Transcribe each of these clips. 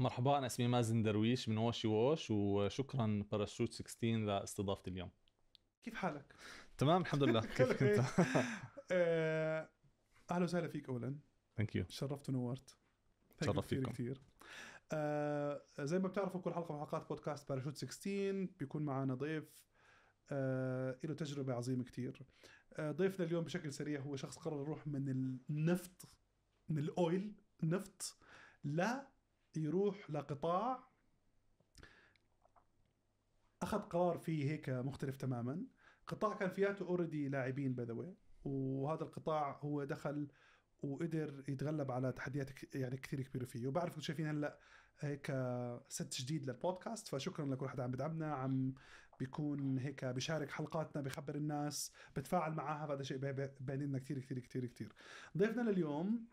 مرحبا أنا اسمي مازن درويش من واشي ووش وشكرا باراشوت 16 لاستضافتي اليوم كيف حالك؟ تمام الحمد لله كيف كنت؟ أهلا وسهلا فيك أولا ثانك يو شرفت ونورت تشرف فيكم كثير آه زي ما بتعرفوا كل حلقه من حلقات بودكاست باراشوت 16 بيكون معنا ضيف آه له تجربه عظيمه كثير آه ضيفنا اليوم بشكل سريع هو شخص قرر يروح من النفط من الاويل نفط لا يروح لقطاع اخذ قرار فيه هيك مختلف تماما قطاع كان فياته اوريدي لاعبين باي ذا وهذا القطاع هو دخل وقدر يتغلب على تحديات يعني كثير كبيره فيه وبعرف انتم شايفين هلا هيك ست جديد للبودكاست فشكرا لكل حدا عم بدعمنا عم بيكون هيك بيشارك حلقاتنا بخبر الناس بتفاعل معها هذا شيء باين لنا كثير كثير كثير كثير ضيفنا لليوم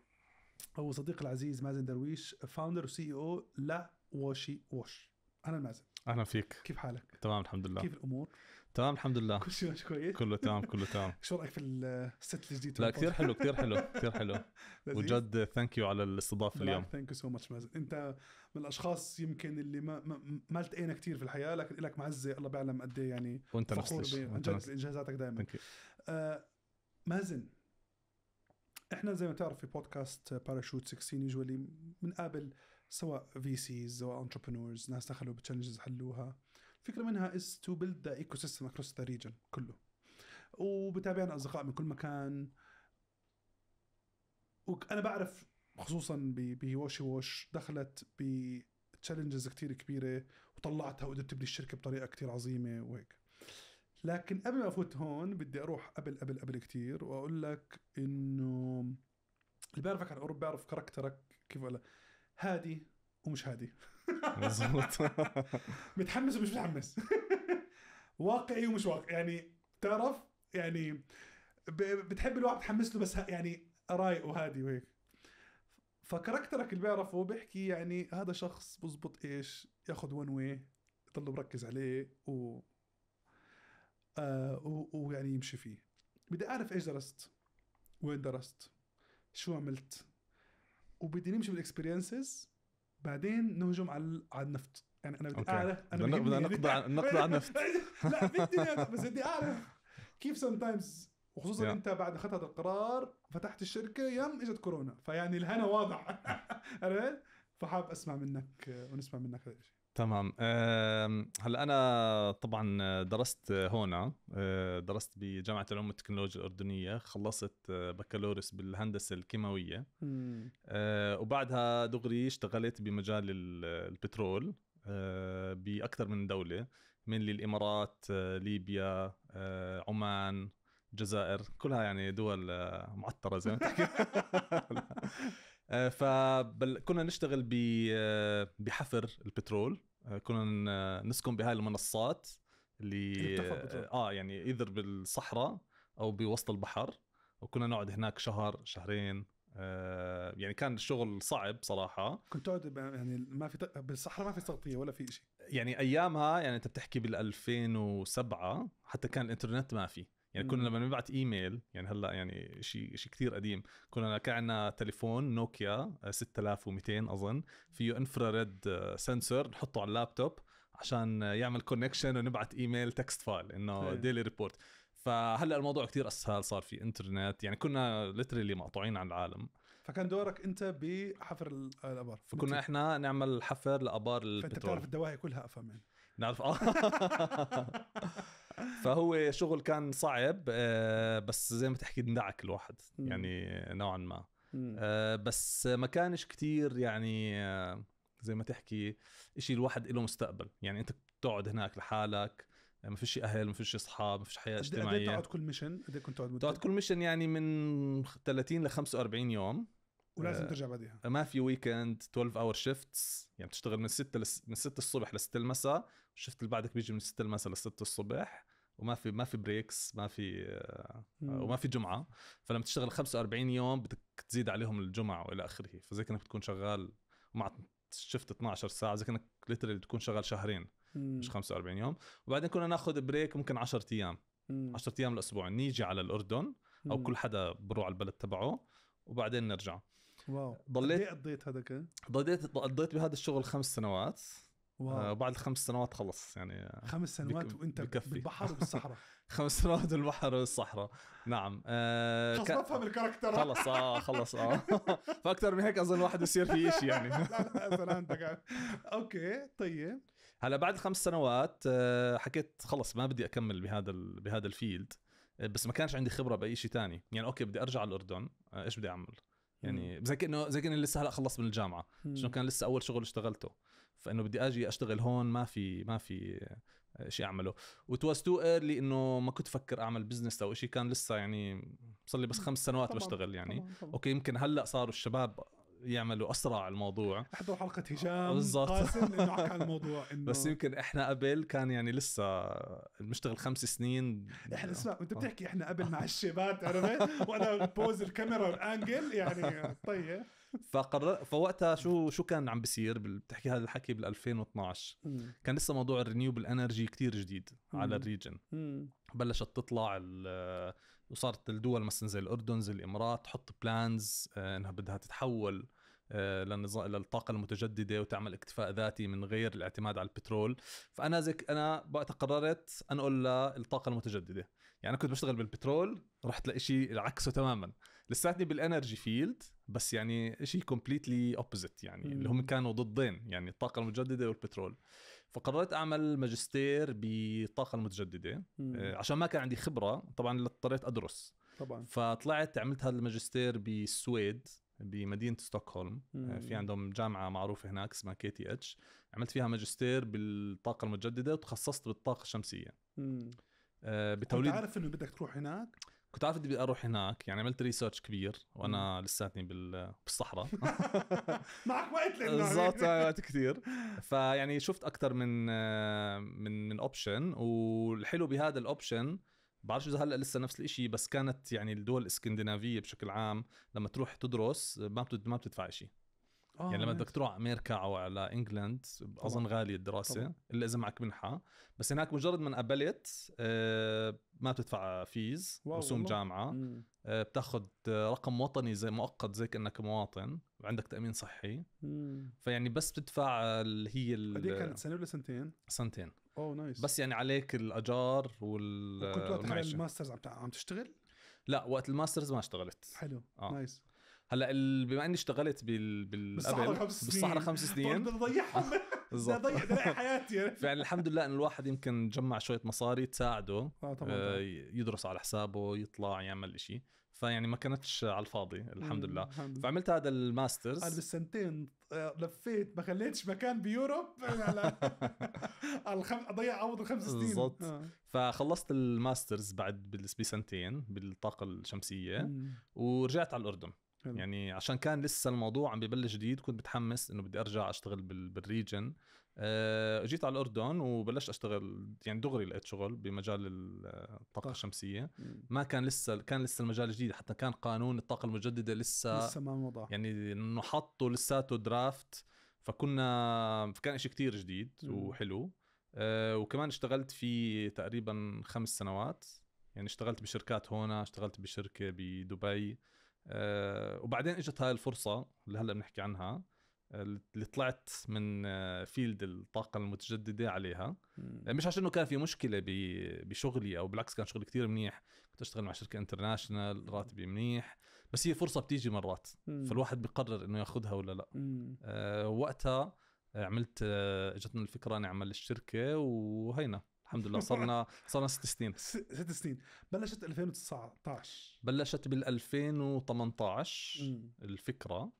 هو صديق العزيز مازن درويش فاوندر وسي او لا واشي ووش اهلا مازن اهلا فيك كيف حالك؟ تمام الحمد لله كيف الامور؟ تمام الحمد لله كل شيء ماشي كويس؟ كله تمام كله تمام شو رايك في الست الجديد؟ لا كثير حلو كثير حلو كثير حلو وجد ثانك يو على الاستضافه اليوم ثانك يو سو ماتش مازن انت من الاشخاص يمكن اللي ما ما, التقينا كثير في الحياه لكن لك معزه الله بيعلم قد ايه يعني وانت فخور عن جد انجازاتك دائما آه مازن احنا زي ما تعرف في بودكاست باراشوت 16 من بنقابل سواء في سيز سواء انتربرنورز ناس دخلوا بتشالنجز حلوها الفكره منها از تو بيلد ذا ايكو سيستم اكروس ذا ريجن كله وبتابعنا اصدقاء من كل مكان وانا بعرف خصوصا بوشي ووش دخلت بتشالنجز كتير كثير كبيره وطلعتها وقدرت تبني الشركه بطريقه كثير عظيمه وهيك لكن قبل ما افوت هون بدي اروح قبل قبل قبل كثير واقول لك انه اللي بيعرفك عن اوروبا بيعرف كاركترك كيف ولا هادي ومش هادي مظبوط متحمس ومش متحمس واقعي ومش واقعي يعني بتعرف يعني بتحب الواحد تحمس له بس يعني رايق وهادي وهيك فكاركترك اللي بيعرفه بيحكي يعني هذا شخص بزبط ايش ياخذ ون واي يضل مركز عليه و آه ويعني يمشي فيه بدي اعرف ايش درست وين درست شو عملت وبدي نمشي بالاكسبيرينسز بعدين نهجم على على النفط يعني انا بدي اعرف انا بدي بدنا نقضي نقضي على النفط لا بدي بس بدي اعرف كيف سم تايمز وخصوصا انت بعد اخذت هذا القرار فتحت الشركه يم اجت كورونا فيعني الهنا واضح عرفت فحاب اسمع منك ونسمع منك هذا الشيء تمام هلا انا طبعا درست هون آه، درست بجامعه العلوم والتكنولوجيا الاردنيه خلصت آه، بكالوريوس بالهندسه الكيماويه آه، وبعدها دغري اشتغلت بمجال البترول باكثر من دوله من الامارات ليبيا عمان الجزائر كلها يعني دول معطره زي ما تحكي فكنا نشتغل بحفر البترول آه، كنا نسكن بهاي المنصات اللي آه،, اه يعني اذر بالصحراء او بوسط البحر وكنا نقعد هناك شهر شهرين آه يعني كان الشغل صعب صراحه كنت تقعد يعني ما في بالصحراء ما في تغطيه ولا في شيء يعني ايامها يعني انت بتحكي بال 2007 حتى كان الانترنت ما في يعني كنا لما نبعت ايميل يعني هلا يعني شيء شيء كثير قديم كنا كان عندنا تليفون نوكيا 6200 آه، اظن فيه انفراريد آه، سنسور نحطه على اللابتوب عشان آه، يعمل كونكشن ونبعت ايميل تكست فايل انه ديلي إيه. ريبورت فهلا الموضوع كثير اسهل صار في انترنت يعني كنا ليترلي مقطوعين عن العالم فكان دورك انت بحفر الابار فكنا احنا نعمل حفر لابار البترول فانت بتعرف الدواهي كلها افهم يعني نعرف اه فهو شغل كان صعب آه، بس زي ما تحكي اندعك الواحد يعني نوعا ما آه، بس ما كانش كتير يعني آه، زي ما تحكي إشي الواحد له مستقبل يعني انت بتقعد هناك لحالك ما فيش اهل ما فيش اصحاب ما فيش حياه إيه اجتماعيه قد إيه تقعد كل ميشن قد كنت تقعد تقعد كل ميشن يعني من 30 ل 45 يوم ولازم ترجع بعديها ما في ويكند 12 اور شيفتس يعني بتشتغل من 6 لس... من 6 الصبح ل 6 المساء الشفت اللي بعدك بيجي من 6 المساء ل 6 الصبح وما في ما في بريكس ما في وما في جمعه فلما تشتغل 45 يوم بدك تزيد عليهم الجمعه والى اخره فزي كانك بتكون شغال مع شفت 12 ساعه زي كانك ليترلي تكون شغال شهرين مم. مش 45 يوم وبعدين كنا ناخذ بريك ممكن 10 ايام 10 ايام الاسبوع نيجي على الاردن او مم. كل حدا بروح على البلد تبعه وبعدين نرجع واو ضليت إيه قضيت هذا كان؟ ضليت قضيت بهذا الشغل خمس سنوات واو. آه، بعد خمس سنوات خلص يعني خمس سنوات بك... وانت بكفي. بالبحر وبالصحراء خمس سنوات بالبحر والصحراء نعم آه، خلص ك... بفهم الكاركتر خلص اه خلص اه فاكثر من هيك اظن الواحد بصير في شيء يعني لا لا اوكي طيب هلا بعد خمس سنوات آه، حكيت خلص ما بدي اكمل بهذا ال... بهذا الفيلد بس ما كانش عندي خبره باي شيء ثاني يعني اوكي بدي ارجع على الاردن ايش بدي اعمل يعني زي كانه زي كاني لسه هلا خلصت من الجامعه شنو كان لسه اول شغل اشتغلته فانه بدي اجي اشتغل هون ما في ما في آه، شيء اعمله وات واز تو ايرلي انه ما كنت افكر اعمل بزنس او شيء كان لسه يعني صار لي بس خمس سنوات طبعًا بشتغل يعني طبعًا طبعًا. اوكي يمكن هلا صاروا الشباب يعملوا اسرع الموضوع احضروا حلقه هشام آه، بالضبط قاسم لانه حكى عن الموضوع انه بس يمكن احنا قبل كان يعني لسه بنشتغل خمس سنين احنا اسمع وانت آه. بتحكي احنا قبل مع الشيبات عرفت إيه؟ وانا بوز الكاميرا والانجل يعني طيب فقرر فوقتها شو شو كان عم بيصير بتحكي هذا الحكي بال 2012 كان لسه موضوع الرينيوبل انرجي كتير جديد على الريجن بلشت تطلع وصارت الدول مثلا زي الاردن زي الامارات تحط بلانز آه، انها بدها تتحول آه، للطاقه المتجدده وتعمل اكتفاء ذاتي من غير الاعتماد على البترول فانا زي انا وقتها قررت انقل للطاقه المتجدده يعني كنت بشتغل بالبترول رحت لإشي عكسه تماما لساتني بالانرجي فيلد بس يعني شيء كومبليتلي اوبوزيت يعني مم. اللي هم كانوا ضدين يعني الطاقه المتجدده والبترول فقررت اعمل ماجستير بالطاقه المتجدده مم. آه، عشان ما كان عندي خبره طبعا اضطريت ادرس طبعا فطلعت عملت هذا الماجستير بالسويد بمدينه ستوكهولم آه، مم. في عندهم جامعه معروفه هناك اسمها كي تي اتش عملت فيها ماجستير بالطاقه المتجدده وتخصصت بالطاقه الشمسيه مم. آه، بتوليد عارف انه بدك تروح هناك كنت عارف بدي اروح هناك يعني عملت ريسيرش كبير وانا لساتني بالصحراء معك وقت لانه بالضبط وقت كثير فيعني شفت اكثر من من من اوبشن والحلو بهذا الاوبشن بعرفش اذا هلا لسه نفس الشيء بس كانت يعني الدول الاسكندنافيه بشكل عام لما تروح تدرس ما ما بتدفع شيء يعني لما بدك آه، تروح على امريكا او على انجلند اظن غاليه الدراسه طبعا. الا اذا معك منحه بس هناك مجرد ما قبلت آه، ما بتدفع فيز رسوم جامعه آه، بتاخذ رقم وطني زي مؤقت زي كانك مواطن وعندك تامين صحي فيعني بس بتدفع اللي هي قد إيه كانت سنه ولا سنتين؟ سنتين اوه نايس بس يعني عليك الاجار وال كنت وقت الماسترز عم تشتغل؟ لا وقت الماسترز ما اشتغلت حلو آه. نايس هلا بما اني اشتغلت بال بال بالصحراء خمس سنين بالصحراء خمس سنين بدي اضيعهم بدي اضيع حياتي فعلا الحمد لله ان الواحد يمكن جمع شويه مصاري تساعده آه طبعا آه، يدرس على حسابه يطلع يعمل شيء فيعني ما كانتش على الفاضي الحمد لله فعملت هذا الماسترز انا بالسنتين آه، لفيت ما خليتش مكان بيوروب على اضيع عوض الخمس سنين بالضبط آه. فخلصت الماسترز بعد بسنتين بالطاقه الشمسيه ورجعت على الاردن يعني عشان كان لسه الموضوع عم ببلش جديد كنت متحمس انه بدي ارجع اشتغل بالريجن آه، جيت على الاردن وبلشت اشتغل يعني دغري لقيت شغل بمجال الطاقه الشمسيه ما كان لسه كان لسه المجال جديد حتى كان قانون الطاقه المجدده لسه لسه ما وضع يعني انه حطوا لساته درافت فكنا كان شيء كتير جديد وحلو آه، وكمان اشتغلت فيه تقريبا خمس سنوات يعني اشتغلت بشركات هون اشتغلت بشركه بدبي آه، وبعدين اجت هاي الفرصه اللي هلا بنحكي عنها آه، اللي طلعت من فيلد آه، الطاقة المتجددة عليها مش عشان انه كان في مشكلة بشغلي او بالعكس كان شغلي كثير منيح كنت اشتغل مع شركة انترناشنال راتبي منيح بس هي فرصة بتيجي مرات فالواحد بقرر انه ياخذها ولا لا أه وقتها عملت اجتنا الفكرة نعمل الشركة وهينا الحمد لله صرنا صرنا ست سنين ست سنين بلشت 2019 بلشت بال 2018 الفكره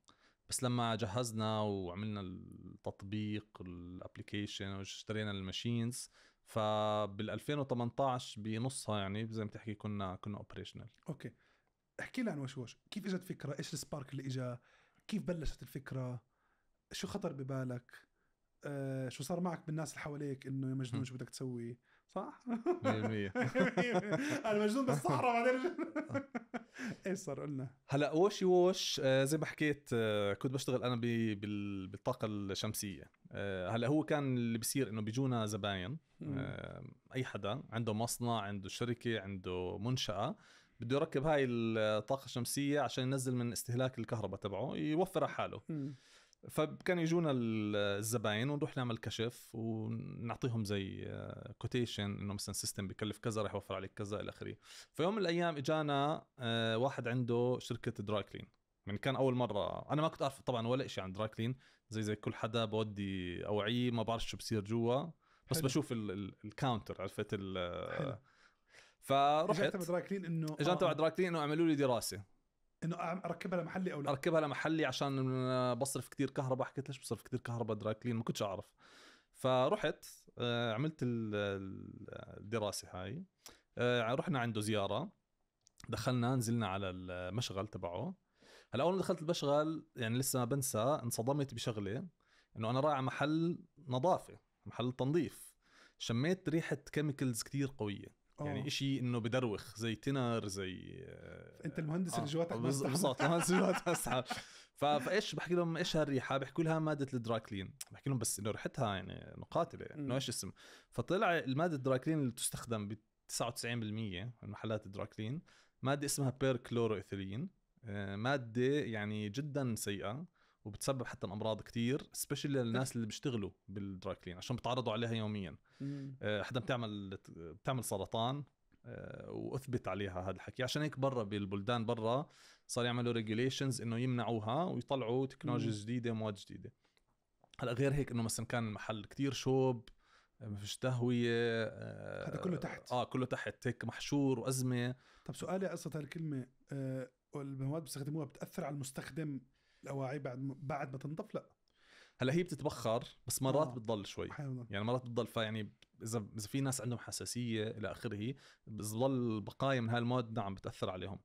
بس لما جهزنا وعملنا التطبيق الابلكيشن واشترينا الماشينز فبال 2018 بنصها يعني زي ما تحكي كنا كنا اوبريشنال اوكي احكي لي عن وشوش كيف اجت فكره ايش السبارك اللي اجى كيف بلشت الفكره شو خطر ببالك آه، شو صار معك بالناس اللي حواليك انه يا مجنون شو بدك تسوي صح 100% انا مجنون بالصحراء بعدين ايش صار قلنا هلا وش وش آه، زي ما حكيت آه، كنت بشتغل انا بالطاقه الشمسيه هلا هو كان اللي بصير انه بيجونا زباين اي حدا عنده مصنع عنده شركه عنده منشاه بده يركب هاي الطاقه الشمسيه عشان ينزل من استهلاك الكهرباء تبعه على حاله فكان يجونا الزباين ونروح نعمل كشف ونعطيهم زي كوتيشن آه، انه مثلا سيستم بكلف كذا رح يوفر عليك كذا الى اخره فيوم من الايام اجانا آه، واحد عنده شركه دراي كلين يعني كان اول مره انا ما كنت اعرف طبعا ولا شيء عن دراي كلين زي زي كل حدا بودي اوعيه ما بعرف شو بصير جوا بس حلو. بشوف الكاونتر عرفت ال فرحت اجانا تبع دراي كلين انه اجانا تبع دراي كلين انه اعملوا لي دراسه انه اركبها لمحلي او لا اركبها لمحلي عشان بصرف كثير كهرباء حكيت ليش بصرف كثير كهرباء دراي كلين ما كنتش اعرف فرحت آه، عملت الدراسه هاي آه، رحنا عنده زياره دخلنا نزلنا على المشغل تبعه هلا اول ما دخلت المشغل يعني لسه ما بنسى انصدمت بشغله انه انا رايح محل نظافه محل تنظيف شميت ريحه كيميكلز كثير قويه يعني آه. إشي انه بدروخ زي تنر زي آه، انت المهندس آه. اللي جواتك بالضبط المهندس اللي جواتك فايش بحكي لهم ايش هالريحه بحكي لها ماده الدراكلين بحكي لهم بس انه ريحتها يعني مقاتله انه ايش اسم فطلع الماده الدراكلين اللي تستخدم ب 99% من محلات الدراكلين ماده اسمها بيركلورو آه، ماده يعني جدا سيئه وبتسبب حتى امراض كثير سبيشلي للناس اللي بيشتغلوا بالدراي كلين عشان بتعرضوا عليها يوميا آه، حدا بتعمل بتعمل سرطان آه، واثبت عليها هذا الحكي عشان هيك برا بالبلدان برا صار يعملوا ريجوليشنز انه يمنعوها ويطلعوا تكنولوجيا جديده مواد جديده هلا غير هيك انه مثلا كان المحل كتير شوب آه، ما فيش تهويه هذا كله تحت اه كله تحت هيك محشور وازمه طب سؤالي قصه هالكلمه آه المواد بيستخدموها بتاثر على المستخدم الاواعي بعد م... بعد ما تنضف لا هلا هي بتتبخر بس مرات آه. بتضل شوي حيونا. يعني مرات بتضل فيعني اذا اذا في ناس عندهم حساسيه الى اخره بتضل بقايا من هالمواد نعم بتاثر عليهم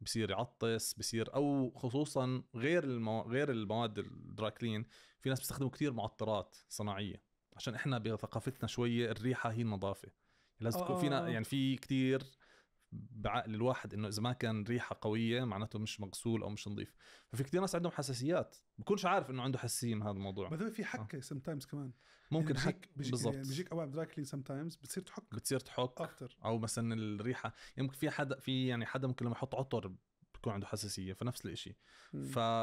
بصير يعطس بصير او خصوصا غير المو... غير المواد الدراكلين في ناس بيستخدموا كثير معطرات صناعيه عشان احنا بثقافتنا شويه الريحه هي النظافه يعني لازم آه، تكون فينا آه، آه. يعني في كثير بعقل الواحد انه اذا ما كان ريحه قويه معناته مش مغسول او مش نظيف ففي كثير ناس عندهم حساسيات بكونش عارف انه عنده حساسيه من هذا الموضوع بعدين في حكه آه. سم تايمز كمان ممكن يعني حك بالضبط يعني بيجيك اوعى دراي سم تايمز بتصير تحك بتصير تحك أكتر. او مثلا الريحه يمكن يعني في حدا في يعني حدا ممكن لما يحط عطر بكون عنده حساسيه فنفس الشيء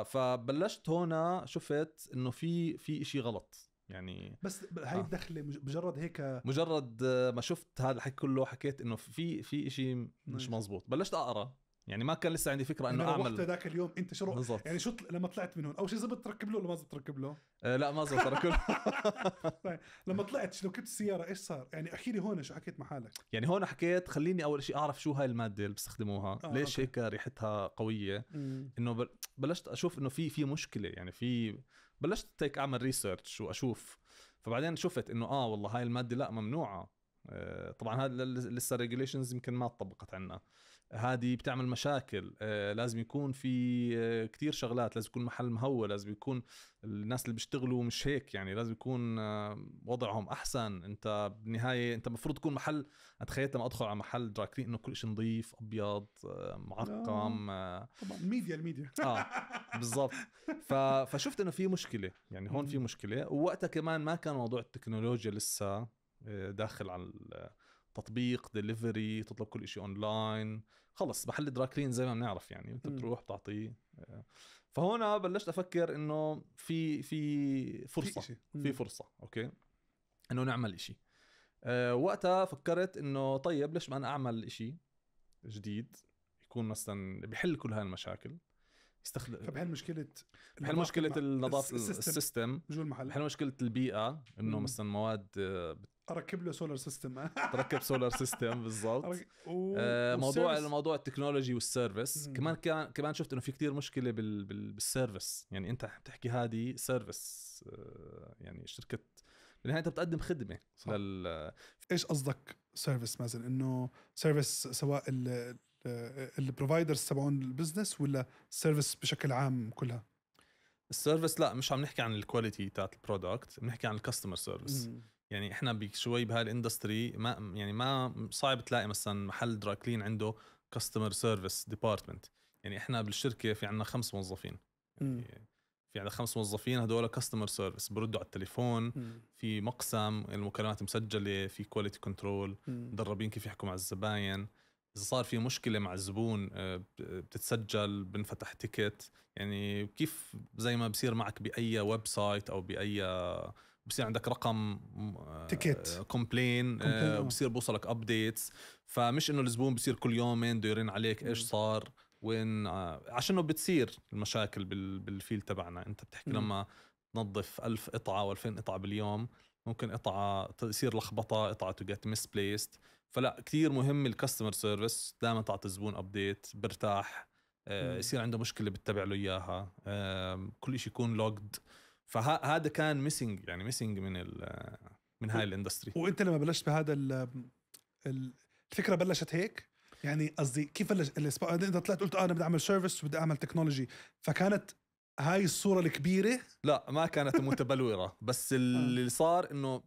فبلشت هون شفت انه في في شيء غلط يعني بس هاي آه. الدخله آه. مجرد هيك مجرد آه، ما شفت هذا الحكي كله حكيت انه في في شيء مش مزبوط بلشت اقرا يعني ما كان لسه عندي فكره انه اعمل وقت ذاك اليوم انت شو بالزبط. يعني شو لما طلعت من هون اول شيء زبط تركب له ولا ما زبط تركب له؟ آه لا ما زبط تركب له طيب، لما طلعت شو كنت السياره ايش صار؟ يعني احكي لي هون شو حكيت مع حالك يعني هون حكيت خليني اول شيء اعرف شو هاي الماده اللي بيستخدموها آه ليش أوكي. هيك ريحتها قويه انه بلشت اشوف انه في في مشكله يعني في بلشت هيك اعمل ريسيرش واشوف فبعدين شفت انه اه والله هاي الماده لا ممنوعه آه، طبعا هذا لسه ريجوليشنز يمكن ما تطبقت عندنا هذه بتعمل مشاكل آه، لازم يكون في آه، كتير شغلات لازم يكون محل مهوى لازم يكون الناس اللي بيشتغلوا مش هيك يعني لازم يكون آه، وضعهم احسن انت بالنهايه انت المفروض تكون محل اتخيلت لما ادخل على محل دراكري انه كل شيء نظيف ابيض معقم طبعا الميديا الميديا اه بالضبط فشفت انه في مشكله يعني هون في مشكله ووقتها كمان ما كان موضوع التكنولوجيا لسه داخل على تطبيق ديليفري تطلب كل شيء اونلاين خلص محل دراكرين زي ما بنعرف يعني انت بتروح بتعطيه فهون بلشت افكر انه في في فرصه في, فرصه اوكي انه نعمل إشي آه، وقتها فكرت انه طيب ليش ما انا اعمل إشي جديد يكون مثلا بحل كل هاي المشاكل يستخدم فبحل مشكله بحل مشكله النظافه السيستم جوا المحل بحل مشكله البيئه انه مثلا مواد آه، اركب له سولار سيستم تركب سولار سيستم بالضبط آه، موضوع الموضوع التكنولوجي والسيرفيس كمان كان كمان شفت انه في كتير مشكله بال... بال... يعني انت بتحكي هذه سيرفيس آه، يعني شركه بالنهايه انت بتقدم خدمه صح. لل... ايش قصدك سيرفيس مثلا انه سيرفيس سواء ال... البروفايدرز تبعون البزنس ولا السيرفيس بشكل عام كلها السيرفيس لا مش عم نحكي عن الكواليتي تاعت البرودكت بنحكي عن الكاستمر سيرفيس يعني احنا شوي بهالاندستري ما يعني ما صعب تلاقي مثلا محل دراكلين عنده كاستمر سيرفيس ديبارتمنت يعني احنا بالشركه في عندنا خمس موظفين يعني في عندنا خمس موظفين هدول كاستمر سيرفيس بردوا على التليفون م. في مقسم المكالمات مسجله في كواليتي كنترول مدربين كيف يحكوا مع الزباين اذا صار في مشكله مع الزبون آه، بتتسجل بنفتح تيكت يعني كيف زي ما بصير معك باي ويب سايت او باي بصير عندك رقم آه، تيكت كومبلين وبصير آه، بوصلك ابديتس فمش انه الزبون بصير كل يومين بده يرن عليك ايش صار وين عشانه بتصير المشاكل بالفيل تبعنا انت بتحكي لما تنظف ألف قطعه و2000 قطعه باليوم ممكن قطعه تصير لخبطه قطعه تو جيت ميسبليست فلا كثير مهم الكاستمر سيرفيس دائما تعطي الزبون ابديت برتاح آه، يصير عنده مشكله بتتبع له اياها كل شيء يكون لوجد فهذا كان ميسنج يعني ميسنج من من هاي الاندستري وانت لما بلشت بهذا الفكره بلشت هيك يعني قصدي كيف بلش انت طلعت قلت اه انا بدي اعمل سيرفيس وبدي اعمل تكنولوجي فكانت هاي الصوره الكبيره لا ما كانت متبلوره بس آه. اللي صار انه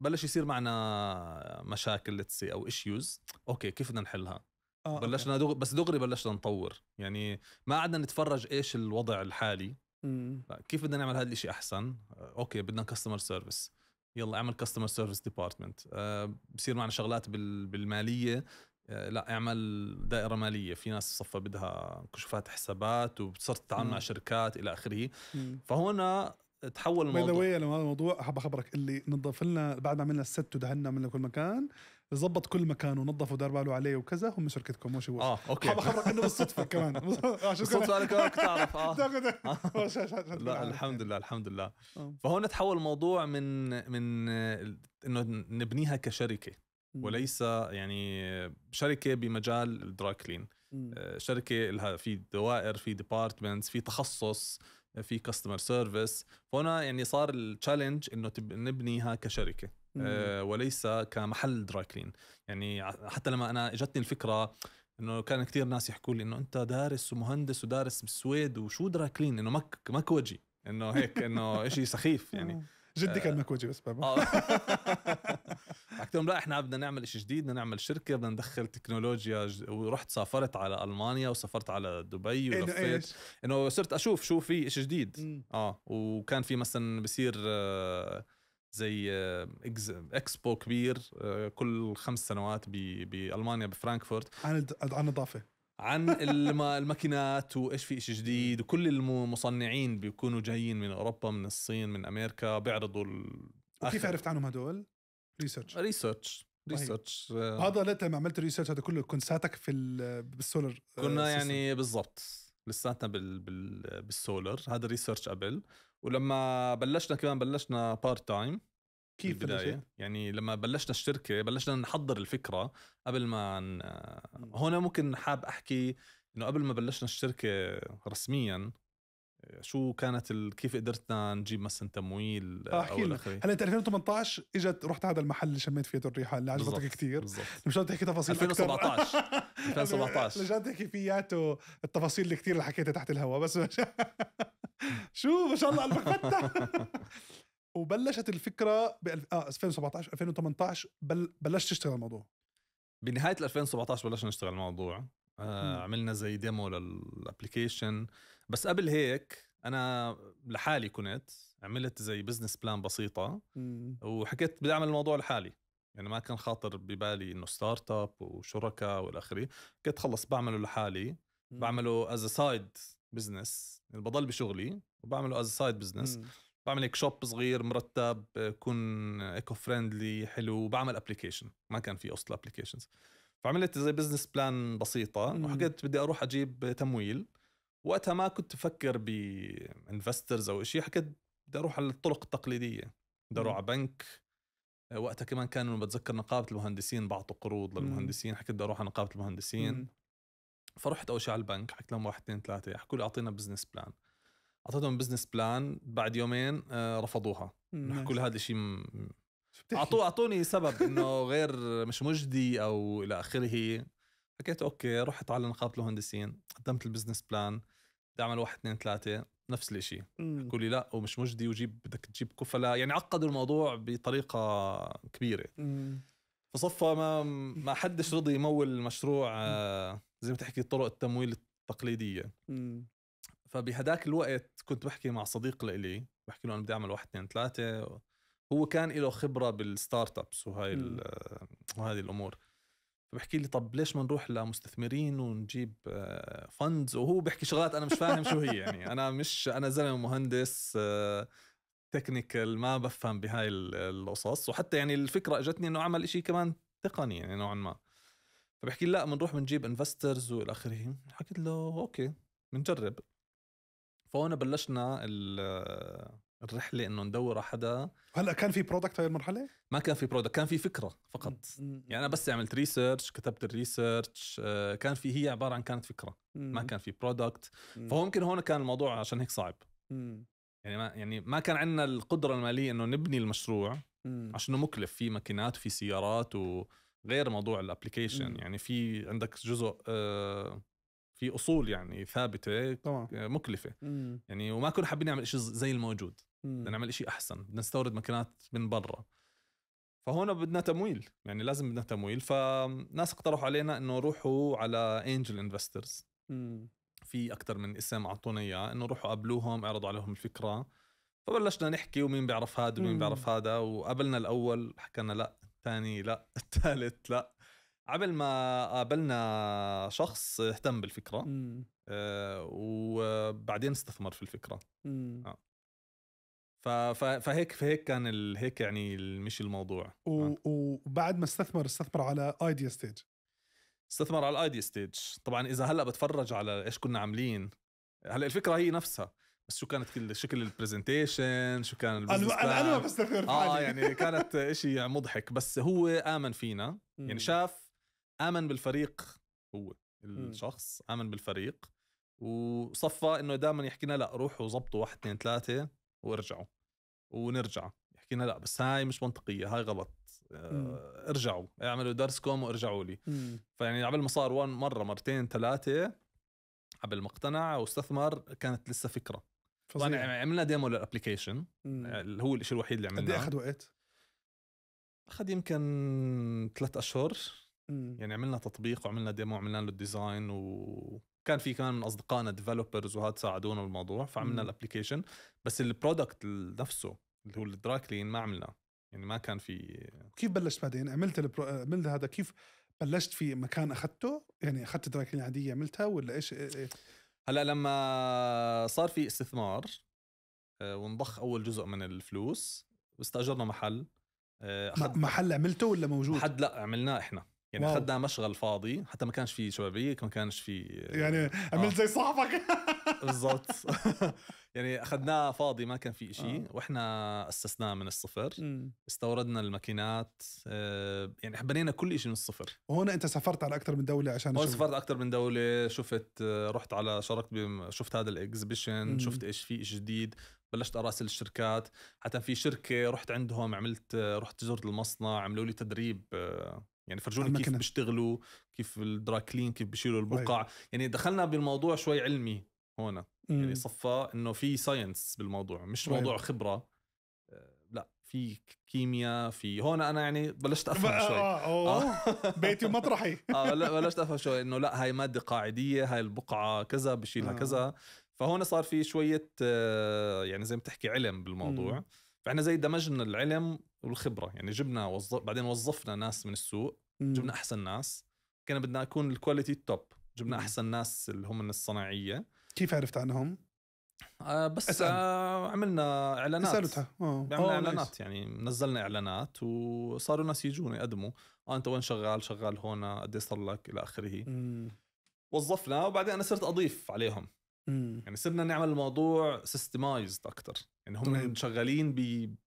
بلش يصير معنا مشاكل لتسي او ايشيوز اوكي كيف بدنا نحلها آه بلشنا دغ... بس دغري بلشنا نطور يعني ما قعدنا نتفرج ايش الوضع الحالي مم. كيف بدنا نعمل هذا الشيء احسن آه، اوكي بدنا كاستمر سيرفيس يلا اعمل كاستمر سيرفيس ديبارتمنت بصير معنا شغلات بال... بالماليه آه، لا اعمل دائره ماليه في ناس صفى بدها كشوفات حسابات وصرت تتعامل مع شركات الى اخره فهنا تحول الموضوع باي انا هذا الموضوع احب اخبرك اللي نظف لنا بعد ما عملنا الست ودهنا من كل مكان ظبط كل مكان ونظف ودار باله عليه وكذا هم شركتكم مش هو اه اوكي حاب اخبرك انه بالصدفه كمان آه، بالصدفه انا كمان كنت اعرف اه, آه. لا الحمد لله الحمد لله آه. فهون تحول الموضوع من من انه نبنيها كشركه وليس يعني شركه بمجال الدراي كلين شركه لها في دوائر في ديبارتمنتس في تخصص في كاستمر سيرفيس فهنا يعني صار التشالنج انه نبنيها كشركه آه وليس كمحل دراي كلين يعني حتى لما انا اجتني الفكره انه كان كثير ناس يحكوا لي انه انت دارس ومهندس ودارس بالسويد وشو دراي كلين انه ماك مكوجي انه هيك انه شيء سخيف يعني جدي كان آه. مكوجي بس حكيت آه. لهم لا احنا بدنا نعمل شيء جديد بدنا نعمل شركه بدنا ندخل تكنولوجيا ورحت سافرت على المانيا وسافرت على دبي ولفيت انه صرت اشوف شو في شيء جديد اه وكان في مثلا بصير آه، زي اكسبو كبير كل خمس سنوات بالمانيا بفرانكفورت عن عن النظافه عن الماكينات وايش في شيء جديد وكل المصنعين بيكونوا جايين من اوروبا من الصين من امريكا بيعرضوا كيف عرفت عنهم هدول؟ ريسيرش ريسيرش ريسيرش هذا لقيت لما عملت ريسيرش هذا كله كنت ساعتك في بالسولر آه، كنا يعني بالضبط لساتنا بال... بال... بالسولر هذا ريسيرش قبل ولما بلشنا كمان بلشنا بارت تايم كيف البداية يعني لما بلشنا الشركة بلشنا نحضر الفكرة قبل ما ن... هنا ممكن حاب أحكي إنه قبل ما بلشنا الشركة رسميا شو كانت ال... كيف قدرتنا نجيب مثلا تمويل احكي لك هلا انت 2018 اجت رحت هذا المحل اللي شميت فيه الريحه اللي عجبتك كثير مشان تحكي تفاصيل 2017 2017 مشان تحكي فياته التفاصيل اللي كثير اللي حكيتها تحت الهواء بس مش... شو ما شاء الله قلبك وبلشت الفكره ب اه 2017 2018 بل بلشت اشتغل الموضوع بنهايه 2017 بلشنا نشتغل الموضوع آه عملنا زي ديمو للابلكيشن بس قبل هيك انا لحالي كنت عملت زي بزنس بلان بسيطه وحكيت بدي اعمل الموضوع لحالي يعني ما كان خاطر ببالي انه ستارت اب وشركاء والى اخره كنت خلص بعمله لحالي بعمله از سايد بزنس بضل بشغلي وبعمله از سايد بزنس بعمل هيك شوب صغير مرتب يكون ايكو فريندلي حلو وبعمل ابلكيشن ما كان في اصلا ابلكيشنز فعملت زي بزنس بلان بسيطه وحكيت بدي اروح اجيب تمويل وقتها ما كنت بفكر بانفسترز او شيء حكيت بدي اروح على الطرق التقليديه بدي اروح على بنك وقتها كمان كانوا بتذكر نقابه المهندسين بعطوا قروض للمهندسين حكيت بدي اروح على نقابه المهندسين فرحت اول شيء على البنك حكيت لهم واحد اثنين ثلاثه حكوا لي اعطينا بزنس بلان اعطيتهم بزنس بلان بعد يومين آه، رفضوها حكوا كل هذا الشيء م... اعطوا اعطوني سبب انه غير مش مجدي او الى اخره حكيت اوكي رحت على نقابه الهندسين قدمت البزنس بلان بدي اعمل واحد اثنين ثلاثه نفس الشيء حكوا لي لا ومش مجدي وجيب بدك تجيب كفلاء يعني عقدوا الموضوع بطريقه كبيره فصفى ما ما حدش رضي يمول المشروع آه، زي ما تحكي طرق التمويل التقليديه مم. فبهداك الوقت كنت بحكي مع صديق لإلي بحكي له انا بدي اعمل واحد اثنين ثلاثه هو كان له خبره بالستارت ابس وهي آه، وهذه الامور فبحكي لي طب ليش ما نروح لمستثمرين ونجيب فندز آه، وهو بيحكي شغلات انا مش فاهم شو هي يعني انا مش انا زلمه مهندس تكنيكال آه، ما بفهم بهاي القصص وحتى يعني الفكره اجتني انه اعمل شيء كمان تقني يعني نوعا ما فبحكي لا بنروح بنجيب انفسترز والى اخره حكيت له اوكي بنجرب فهون بلشنا الرحله انه ندور على حدا هلا كان في برودكت هاي المرحله؟ ما كان في برودكت كان في فكره فقط يعني انا بس عملت ريسيرش كتبت الريسيرش آه، كان في هي عباره عن كانت فكره ما كان في برودكت فممكن هون كان الموضوع عشان هيك صعب يعني ما يعني ما كان عندنا القدره الماليه انه نبني المشروع عشانه مكلف في ماكينات وفي سيارات وغير موضوع الابلكيشن يعني في عندك جزء آه، في اصول يعني ثابته طبعا. آه، مكلفه مم. يعني وما كنا حابين نعمل شيء زي الموجود بدنا نعمل شيء احسن بدنا نستورد ماكينات من برا فهون بدنا تمويل يعني لازم بدنا تمويل فناس اقترحوا علينا انه روحوا على انجل انفسترز في اكثر من اسم اعطونا اياه انه روحوا قابلوهم اعرضوا عليهم الفكره فبلشنا نحكي ومين بيعرف هذا ومين بيعرف هذا وقابلنا الاول حكينا لا الثاني لا الثالث لا قبل ما قابلنا شخص اهتم بالفكره م. آه وبعدين استثمر في الفكره م. آه. فهيك فهيك كان ال... هيك يعني مشي الموضوع و... آه. وبعد ما استثمر استثمر على ايديا ستيج استثمر على الايديا ستيج طبعا اذا هلا بتفرج على ايش كنا عاملين هلا الفكره هي نفسها بس شو كانت كل شكل البرزنتيشن شو كان انا انا ما بستثمر اه يعني كانت شيء مضحك بس هو امن فينا يعني شاف امن بالفريق هو إمم. الشخص امن بالفريق وصفى انه دائما يحكينا لا روحوا ظبطوا واحد اثنين ثلاثه وارجعوا ونرجع يحكينا لا بس هاي مش منطقيه هاي غلط مم. آه، ارجعوا اعملوا درسكم وارجعوا لي إمم. فيعني قبل ما صار مره مرتين ثلاثه قبل ما اقتنع واستثمر كانت لسه فكره طبعا يعني عملنا ديمو للابلكيشن إمم. يعني اللي هو الشيء الوحيد اللي إيه عملناه قد اخذ وقت؟ اخذ يمكن ثلاث اشهر مم. يعني عملنا تطبيق وعملنا ديمو وعملنا له ديزاين وكان في كمان من اصدقائنا ديفلوبرز وهذا ساعدونا بالموضوع فعملنا الابلكيشن بس البرودكت نفسه اللي هو الدراي كلين ما عملناه يعني ما كان في كيف بلشت بعدين عملت البرو... عملت هذا كيف بلشت في مكان اخذته يعني اخذت دراي كلين عاديه عملتها ولا ايش إيه، إيه. هلا لما صار في استثمار آه، ونضخ اول جزء من الفلوس واستاجرنا محل آه، أخد... محل عملته ولا موجود؟ حد لا عملناه احنا يعني اخذنا مشغل فاضي حتى ما كانش في شبابيك ما كانش في يعني آه، عملت زي صاحبك بالضبط يعني اخذناه فاضي ما كان في شيء آه. واحنا اسسناه من الصفر م. استوردنا الماكينات آه، يعني بنينا كل شيء من الصفر وهون انت سافرت على اكثر من دوله عشان هون سافرت اكثر من دوله شفت آه، رحت على شاركت شفت هذا الاكزبيشن شفت ايش في شيء جديد بلشت اراسل الشركات حتى في شركه رحت عندهم عملت رحت زرت المصنع عملوا لي تدريب آه، يعني فرجوني كيف كنا. بيشتغلوا كيف الدراكلين كيف بيشيلوا طيب. البقع أيوة. يعني دخلنا بالموضوع شوي علمي هون يعني إمم. صفى انه في ساينس بالموضوع مش أيوة. موضوع خبره آه، لا في كيمياء في هون انا يعني بلشت افهم شوي اه, آه، بيتي ومطرحي اه بلشت افهم شوي انه لا هاي ماده قاعديه هاي البقعه كذا بشيلها آه. كذا فهون صار في شويه آه، يعني زي ما تحكي علم بالموضوع م. فاحنا زي دمجنا العلم والخبره يعني جبنا وظف بعدين وظفنا ناس من السوق م. جبنا احسن ناس كنا بدنا اكون الكواليتي التوب جبنا احسن ناس اللي هم من الصناعيه كيف عرفت عنهم آه بس آه عملنا اعلانات سالتها آه. عملنا أوه oh, اعلانات يعني نزلنا اعلانات وصاروا ناس يجون يقدموا آه انت وين شغال شغال هون قد صار لك الى اخره وظفنا وبعدين انا صرت اضيف عليهم مم. يعني صرنا نعمل الموضوع سيستمايزد اكثر يعني هم طيب. شغالين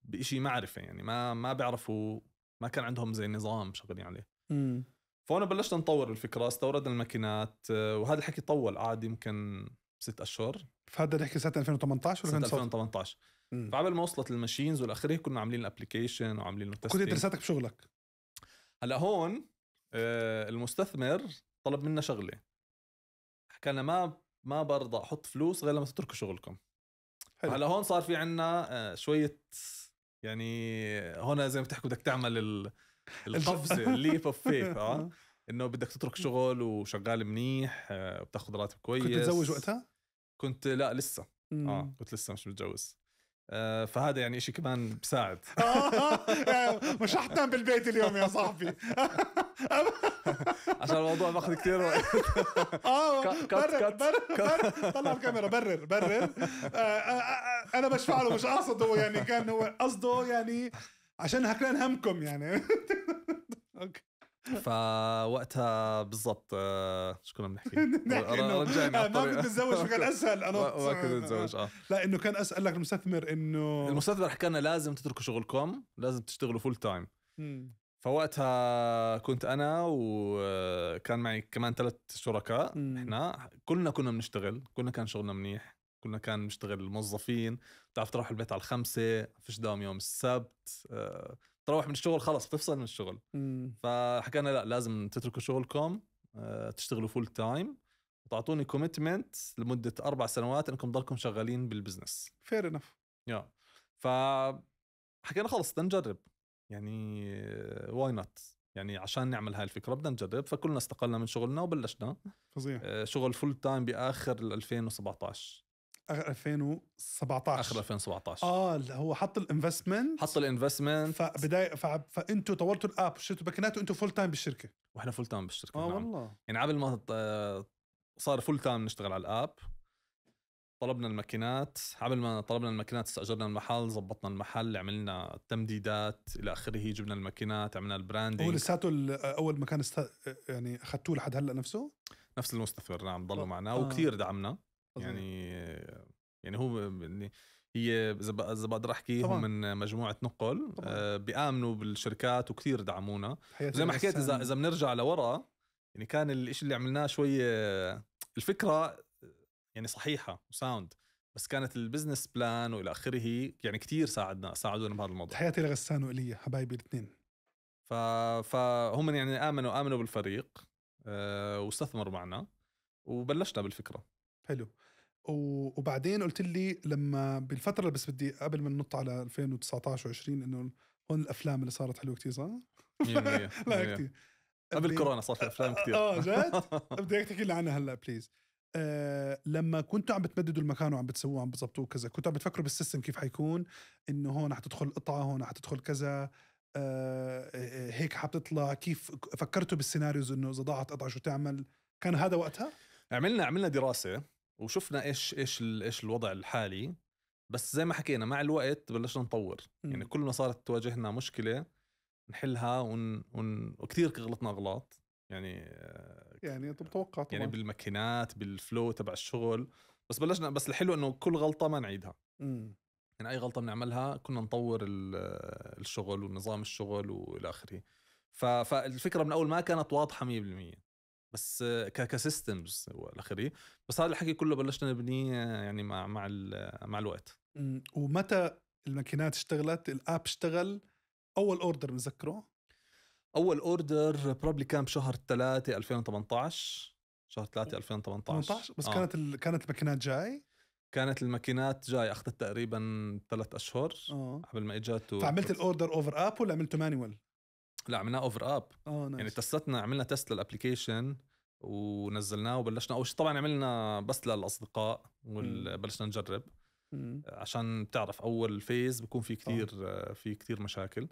بشيء معرفه يعني ما ما بيعرفوا ما كان عندهم زي نظام شغالين عليه فانا فهون بلشنا نطور الفكره استوردنا الماكينات آه، وهذا الحكي طول قعد يمكن ست اشهر فهذا نحكي سنه 2018 ولا سنه 2018 فقبل ما وصلت الماشينز والاخره كنا عاملين الابلكيشن وعاملين له كنت درساتك بشغلك هلا هون آه، المستثمر طلب منا شغله حكى لنا ما ما برضى احط فلوس غير لما تتركوا شغلكم حلو. هلا هون صار في عنا آه، شويه يعني هون زي ما بتحكوا بدك تعمل القفزه الليف اوف فيث اه انه بدك تترك شغل وشغال منيح وبتاخذ آه، راتب كويس كنت متزوج وقتها؟ كنت لا لسه مم. اه كنت لسه مش متجوز آه فهذا يعني شيء كمان بساعد آه، يعني مش رح تنام بالبيت اليوم يا صاحبي عشان الموضوع باخذ كثير وقت اه برر برر طلع الكاميرا برر برر آه، آه، آه، انا بشفع له مش قصده يعني كان هو قصده يعني عشان هكلان همكم يعني اوكي فوقتها بالضبط شو كنا بنحكي؟ انه ما كنت اتزوج فكان اسهل انا ما كنت اتزوج اه لا انه كان اسال لك المستثمر انه المستثمر حكى لنا لازم تتركوا شغلكم لازم تشتغلوا فول تايم فوقتها كنت انا وكان معي كمان ثلاث شركاء احنا كلنا كنا بنشتغل كلنا كان شغلنا منيح كلنا كان نشتغل موظفين بتعرف تروح البيت على الخمسة فيش دوام يوم السبت آه، تروح من الشغل خلص بتفصل من الشغل فحكينا لا لازم تتركوا شغلكم آه، تشتغلوا فول تايم وتعطوني كوميتمنت لمدة أربع سنوات إنكم ضلكم شغالين بالبزنس فير انف يا فحكينا خلص نجرب يعني واي نوت يعني عشان نعمل هاي الفكره بدنا نجرب فكلنا استقلنا من شغلنا وبلشنا فظيع آه، شغل فول تايم باخر 2017 اخر 2017 اخر 2017 اه هو حط الانفستمنت حط الانفستمنت فبدايه فانتوا طورتوا الاب وشريتوا بكنات وانتوا فول تايم بالشركه واحنا فول تايم بالشركه اه نعم. والله يعني قبل ما صار فول تايم نشتغل على الاب طلبنا الماكينات قبل ما طلبنا الماكينات استاجرنا المحل زبطنا المحل عملنا تمديدات الى اخره جبنا الماكينات عملنا البراندنج هو لساته اول مكان است... يعني اخذتوه لحد هلا نفسه نفس المستثمر نعم ضلوا معنا آه. وكثير دعمنا يعني يعني هو يعني هي اذا بقدر احكي هم من مجموعه نقل آه بيامنوا بالشركات وكثير دعمونا زي ما حكيت اذا اذا بنرجع لورا يعني كان الشيء اللي عملناه شوي الفكره يعني صحيحه وساوند بس كانت البزنس بلان والى اخره يعني كثير ساعدنا ساعدونا بهذا الموضوع تحياتي لغسان وإلي حبايبي الاثنين ف... فهم يعني امنوا امنوا بالفريق أه... واستثمروا معنا وبلشنا بالفكره حلو وبعدين قلت لي لما بالفتره بس بدي قبل ما ننط على 2019 و20 انه هون الافلام اللي صارت حلوه كثير صح؟ لا كثير قبل كورونا صار في افلام كثير اه جد؟ بدي اياك تحكي لي عنها هلا بليز آه، لما كنتوا عم بتمددوا المكان وعم بتسووه عم بتظبطوه كذا كنتوا عم بتفكروا بالسيستم كيف حيكون انه هون حتدخل قطعه هون حتدخل كذا آه، آه، هيك حتطلع كيف فكرتوا بالسيناريوز انه اذا ضاعت قطعه شو تعمل كان هذا وقتها عملنا عملنا دراسه وشفنا ايش ايش ايش الوضع الحالي بس زي ما حكينا مع الوقت بلشنا نطور م. يعني كل ما صارت تواجهنا مشكله نحلها ون... ون... وكثير غلطنا اغلاط يعني يعني انت متوقع طبعا يعني بالماكينات بالفلو تبع الشغل بس بلشنا بس الحلو انه كل غلطه ما نعيدها امم يعني اي غلطه بنعملها كنا نطور الشغل ونظام الشغل والى اخره فالفكره من اول ما كانت واضحه 100% بس كسيستمز والى اخره بس هذا الحكي كله بلشنا نبنيه يعني مع مع مع الوقت ومتى الماكينات اشتغلت الاب اشتغل اول اوردر بنذكره اول اوردر بروبلي كان بشهر 3 2018 شهر 3 2018 18 بس آه. كانت كانت الماكينات جاي كانت الماكينات جاي اخذت تقريبا ثلاث اشهر أوه. قبل ما اجت فعملت الاوردر اوفر اب ولا عملته مانيوال؟ لا عملناه اوفر اب نايس. يعني تستنا عملنا تيست للابلكيشن ونزلناه وبلشنا اول شيء طبعا عملنا بس للاصدقاء وبلشنا نجرب مم. عشان بتعرف اول فيز بكون في آه. كثير في كثير مشاكل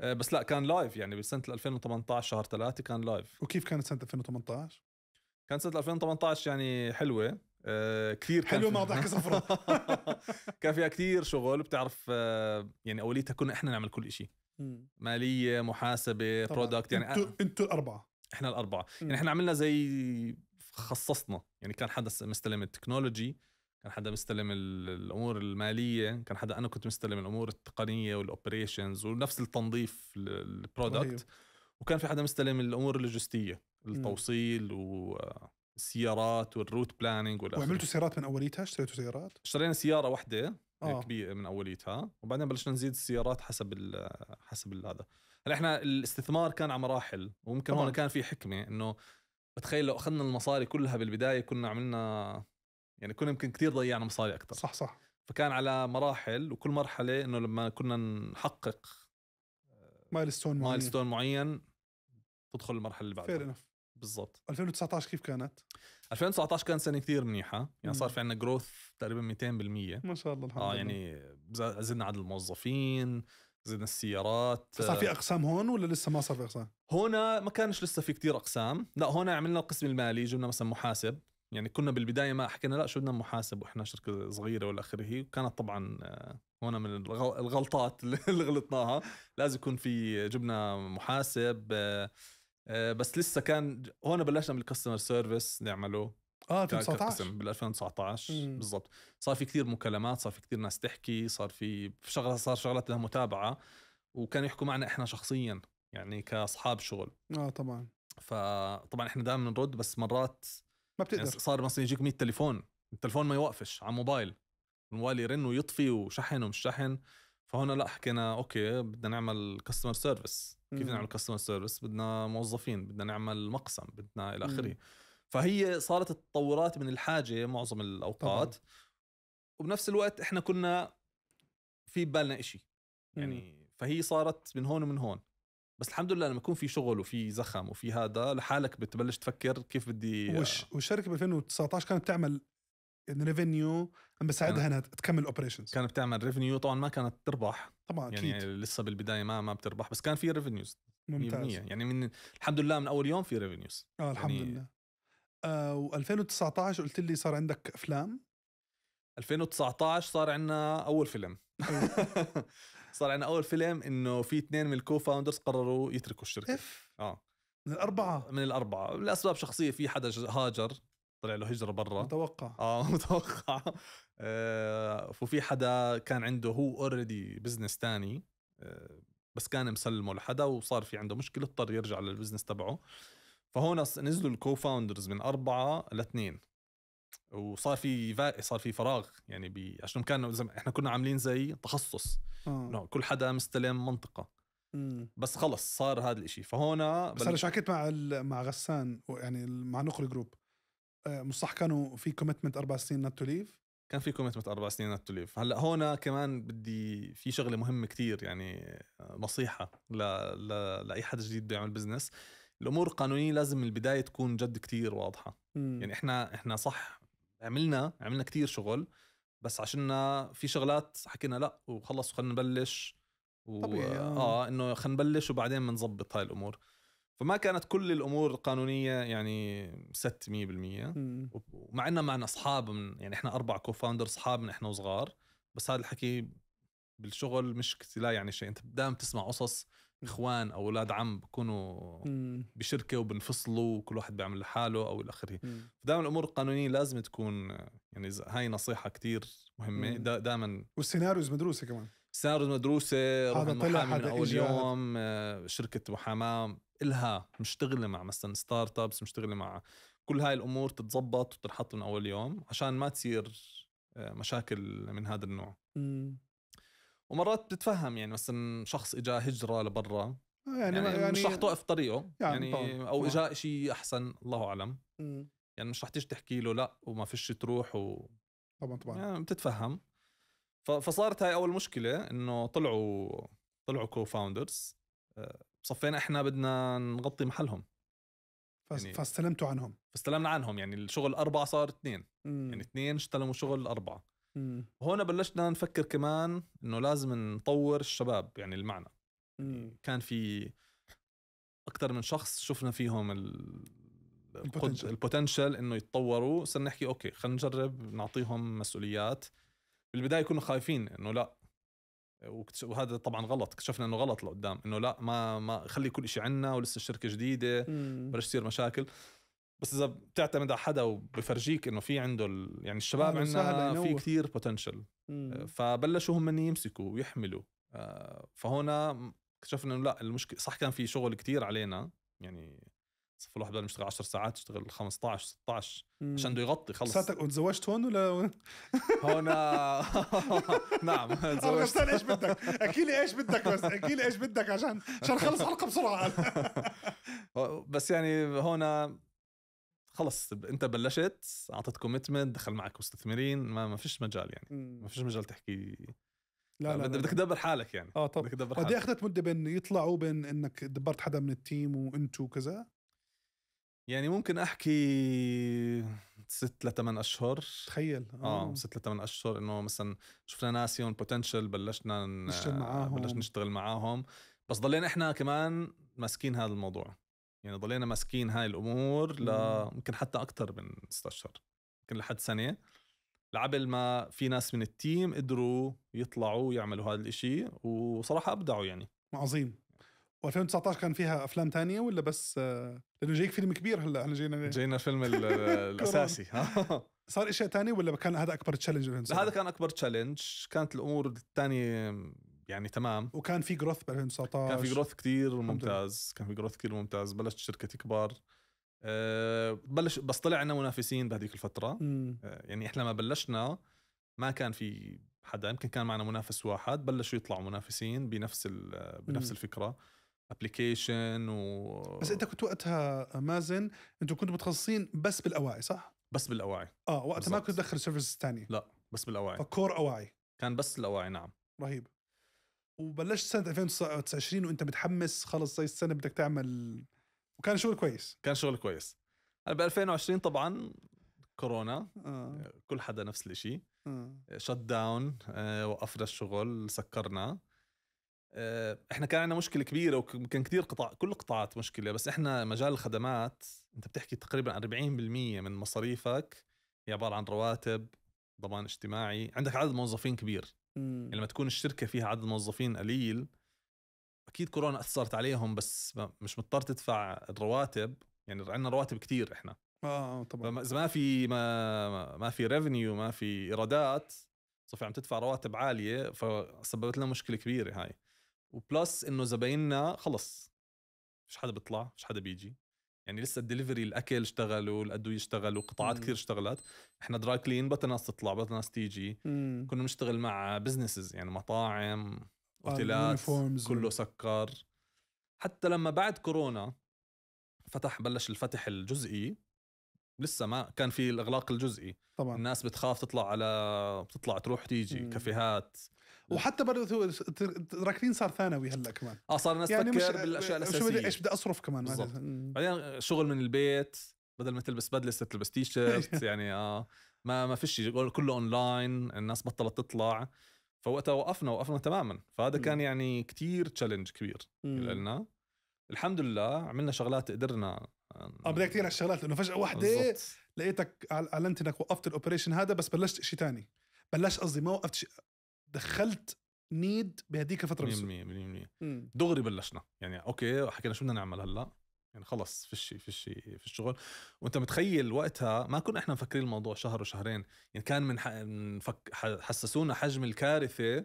آه، بس لا كان لايف يعني بسنه 2018 شهر 3 كان لايف وكيف كانت سنه 2018 كانت سنه 2018 يعني حلوه آه، كثير حلوه ما ضحك صفرة كان فيها كثير شغل بتعرف آه، يعني اوليتها كنا احنا نعمل كل شيء ماليه محاسبه برودكت يعني انتوا انتوا الاربعه احنا الاربعه يعني احنا عملنا زي خصصنا يعني كان حدا مستلم التكنولوجي كان حدا مستلم الامور الماليه كان حدا انا كنت مستلم الامور التقنيه والاوبريشنز ونفس التنظيف البرودكت وكان في حدا مستلم الامور اللوجستيه التوصيل و السيارات والروت بلاننج وعملتوا سيارات من اوليتها اشتريتوا سيارات اشترينا سياره واحده آه. كبيره من اوليتها وبعدين بلشنا نزيد السيارات حسب حسب هذا هلا احنا الاستثمار كان على مراحل وممكن هون كان في حكمه انه بتخيل لو اخذنا المصاري كلها بالبدايه كنا عملنا يعني كنا يمكن كثير ضيعنا مصاري اكثر صح صح فكان على مراحل وكل مرحله انه لما كنا نحقق آه، مايلستون معين مايلستون معين تدخل المرحله اللي بعدها فير انف بالضبط 2019 كيف كانت؟ 2019 كانت سنه كثير منيحه يعني مم. صار في عندنا جروث تقريبا 200% ما شاء الله الحمد اه يعني زدنا عدد الموظفين زدنا السيارات صار في آه، اقسام هون ولا لسه ما صار في اقسام؟ هنا ما كانش لسه في كتير اقسام لا هنا عملنا القسم المالي جبنا مثلا محاسب يعني كنا بالبدايه ما حكينا لا شو بدنا محاسب واحنا شركه صغيره والى اخره وكانت طبعا هنا آه، من الغلطات اللي غلطناها لازم يكون في جبنا محاسب آه، آه، بس لسه كان هون بلشنا بالكاستمر سيرفيس نعمله اه 2019 بال 2019 بالضبط صار في كثير مكالمات صار في كثير ناس تحكي صار في شغله صار شغلات لها متابعه وكانوا يحكوا معنا احنا شخصيا يعني كاصحاب شغل اه طبعا فطبعا احنا دائما نرد بس مرات ما يعني بتقدر يعني صار مثلا يجيك 100 تليفون التليفون ما يوقفش على موبايل الموبايل يرن ويطفي وشحن ومش شحن فهون لا حكينا اوكي بدنا نعمل كاستمر سيرفيس كيف نعمل كاستمر سيرفيس بدنا موظفين بدنا نعمل مقسم بدنا الى اخره فهي صارت التطورات من الحاجه معظم الاوقات طبعا. وبنفس الوقت احنا كنا في بالنا إشي يعني مم. فهي صارت من هون ومن هون بس الحمد لله لما يكون في شغل وفي زخم وفي هذا لحالك بتبلش تفكر كيف بدي وش والشركه ب 2019 كانت تعمل ريفينيو عم بساعدها انها تكمل اوبريشنز كانت بتعمل ريفينيو طبعا ما كانت تربح طبعا يعني اكيد لسه بالبدايه ما ما بتربح بس كان في ريفينيوز ممتاز يعني من الحمد لله من اول يوم في ريفينيوز اه يعني الحمد يعني لله آه و2019 قلت لي صار عندك افلام 2019 صار عندنا اول فيلم صار عندنا اول فيلم انه في اثنين من الكو فاوندرز قرروا يتركوا الشركه اف اه من الاربعه من الاربعه لاسباب شخصيه في حدا هاجر طلع له هجره برا متوقع اه متوقع آه وفي حدا كان عنده هو اوريدي بزنس ثاني آه بس كان مسلمه لحدا وصار في عنده مشكله اضطر يرجع للبزنس تبعه فهون نزلوا الكو فاوندرز من اربعه لاثنين وصار في صار في فراغ يعني عشان كان احنا كنا عاملين زي تخصص آه. انه كل حدا مستلم منطقه مم. بس خلص صار هذا الاشي فهونا بس انا شاكيت مع مع غسان يعني مع نقل جروب مش صح كانوا في كوميتمنت اربع سنين نوت تو ليف كان في كوميتمنت اربع سنين نوت تو ليف هلا هون كمان بدي في شغله مهمه كتير يعني آه، نصيحه ل... ل... لاي حد جديد بده يعمل بزنس الامور القانونيه لازم من البدايه تكون جد كتير واضحه مم. يعني احنا احنا صح عملنا عملنا كتير شغل بس عشان في شغلات حكينا لا وخلص خلينا نبلش و... طبيعي اه, آه، انه خلينا نبلش وبعدين بنظبط هاي الامور فما كانت كل الامور القانونيه يعني ست 100% ومع اننا معنا اصحاب من يعني احنا اربع كوفاوندر اصحاب من احنا وصغار بس هذا الحكي بالشغل مش لا يعني شيء انت دائما بتسمع قصص اخوان او اولاد عم بكونوا بشركه وبنفصلوا وكل واحد بيعمل لحاله او الى اخره فدائما الامور القانونيه لازم تكون يعني هاي نصيحه كتير مهمه دائما والسيناريوز مدروسه كمان سيناريوز مدروسه هذا طلع من اول إجاد. يوم آه، شركه محاماه الها مشتغله مع مثلا ستارت ابس مشتغله مع كل هاي الامور تتظبط وتنحط من اول يوم عشان ما تصير آه، مشاكل من هذا النوع مم. ومرات بتتفهم يعني مثلا شخص اجى هجره لبرا آه، يعني, يعني, يعني مش رح توقف طريقه يعني, يعني او اجى شيء احسن الله اعلم م. يعني مش رح تيجي تحكي له لا وما فيش تروح و طبعا طبعا يعني بتتفهم فصارت هاي اول مشكله انه طلعوا طلعوا كو فاوندرز صفينا احنا بدنا نغطي محلهم فس... يعني فاستلمتوا عنهم فاستلمنا عنهم يعني الشغل اربعه صار اثنين يعني اثنين استلموا شغل اربعه هون بلشنا نفكر كمان انه لازم نطور الشباب يعني المعنى مم. كان في اكثر من شخص شفنا فيهم البوتنشال انه يتطوروا صرنا نحكي اوكي خلينا نجرب نعطيهم مسؤوليات بالبدايه كنا خايفين انه لا وهذا طبعا غلط اكتشفنا انه غلط لقدام انه لا ما ما خلي كل شيء عندنا ولسه الشركه جديده بلاش تصير مشاكل بس اذا بتعتمد على حدا وبفرجيك انه في عنده ال... يعني الشباب آه، عندنا في كثير بوتنشل آه، فبلشوا هم من يمسكوا ويحملوا آه، فهنا اكتشفنا انه لا المشكله صح كان في شغل كثير علينا يعني صف الواحد بدل ما يشتغل 10 ساعات يشتغل 15 16 عشان بده يغطي خلص ساعتك وتزوجت هون ولا هون نعم تزوجت ايش بدك احكي لي ايش بدك بس احكي لي ايش بدك عشان عشان خلص حلقه بسرعه بس يعني هون خلص انت بلشت اعطيت كوميتمنت دخل معك مستثمرين ما ما فيش مجال يعني ما فيش مجال تحكي لا لا بدك تدبر حالك يعني اه طب بدك تدبر حالك قد اخذت مده بين يطلعوا بين انك دبرت حدا من التيم وانتو وكذا يعني ممكن احكي ست لثمان اشهر تخيل اه, آه ست لثمان اشهر انه مثلا شفنا ناس يون بوتنشل بلشنا نشتغل معاهم بلشنا نشتغل معاهم بس ضلينا احنا كمان ماسكين هذا الموضوع يعني ضلينا ماسكين هاي الامور ل يمكن حتى اكثر من 16 يمكن لحد سنه لعبل ما في ناس من التيم قدروا يطلعوا ويعملوا هذا الاشي وصراحه ابدعوا يعني عظيم و2019 كان فيها افلام تانية ولا بس آه، لانه جايك فيلم كبير هلا احنا جينا جينا الفيلم الاساسي صار اشياء تانية ولا كان هذا اكبر تشالنج هذا كان اكبر تشالنج كانت الامور الثانيه يعني تمام وكان في جروث ب 2019 كان في جروث كتير ممتاز كان في جروث كتير ممتاز بلشت الشركه تكبر أه بلش بس طلع عنا منافسين بهذيك الفتره أه يعني احنا ما بلشنا ما كان في حدا يمكن كان معنا منافس واحد بلشوا يطلعوا منافسين بنفس بنفس مم. الفكره ابلكيشن و بس انت كنت وقتها مازن انتم كنتوا متخصصين بس بالاواعي صح؟ بس بالاواعي اه وقتها ما كنت تدخل سيرفيس ثانيه لا بس بالاواعي فكور اواعي كان بس الاواعي نعم رهيب وبلشت سنه 2029 وانت متحمس خلص زي السنه بدك تعمل وكان شغل كويس كان شغل كويس انا ب 2020 طبعا كورونا آه. كل حدا نفس الشيء آه. شت آه، داون آه وقفنا الشغل سكرنا آه احنا كان عندنا مشكله كبيره وكان كثير قطاع كل القطاعات مشكله بس احنا مجال الخدمات انت بتحكي تقريبا 40% من مصاريفك هي عباره عن رواتب ضمان اجتماعي عندك عدد موظفين كبير مم. يعني لما تكون الشركه فيها عدد موظفين قليل اكيد كورونا اثرت عليهم بس مش مضطر تدفع الرواتب يعني عندنا رواتب كتير احنا اه, آه، طبعا اذا ما في ما ما في ريفينيو ما في ايرادات صفي عم تدفع رواتب عاليه فسببت لنا مشكله كبيره هاي وبلس انه زبايننا خلص مش حدا بيطلع مش حدا بيجي يعني لسه الدليفري الاكل اشتغلوا الادويه اشتغلوا قطاعات كثير اشتغلت احنا دراي كلين بطل ناس تطلع بطل ناس تيجي مم. كنا بنشتغل مع بزنسز يعني مطاعم آه، اوتيلات كله سكر حتى لما بعد كورونا فتح بلش الفتح الجزئي لسه ما كان في الاغلاق الجزئي طبعا الناس بتخاف تطلع على بتطلع تروح تيجي مم. كافيهات وحتى برضه راكبين صار ثانوي هلا كمان اه صار الناس يعني تفكر بالاشياء الاساسيه ايش بدي اصرف كمان بعدين شغل من البيت بدل ما تلبس بدله تلبس تي شيرت يعني اه ما ما فيش كله اونلاين الناس بطلت تطلع فوقتها وقفنا وقفنا تماما فهذا م. كان يعني كتير تشالنج كبير لنا الحمد لله عملنا شغلات قدرنا اه بدك كثير على الشغلات لانه فجاه واحده لقيتك اعلنت انك وقفت الاوبريشن هذا بس بلشت شيء ثاني بلشت قصدي ما وقفت شيء دخلت نيد بهديك الفتره 100% 100% دغري بلشنا يعني اوكي حكينا شو بدنا نعمل هلا يعني خلص في فيش في الشغل وانت متخيل وقتها ما كنا احنا مفكرين الموضوع شهر وشهرين يعني كان من منفك... حسسونا حجم الكارثه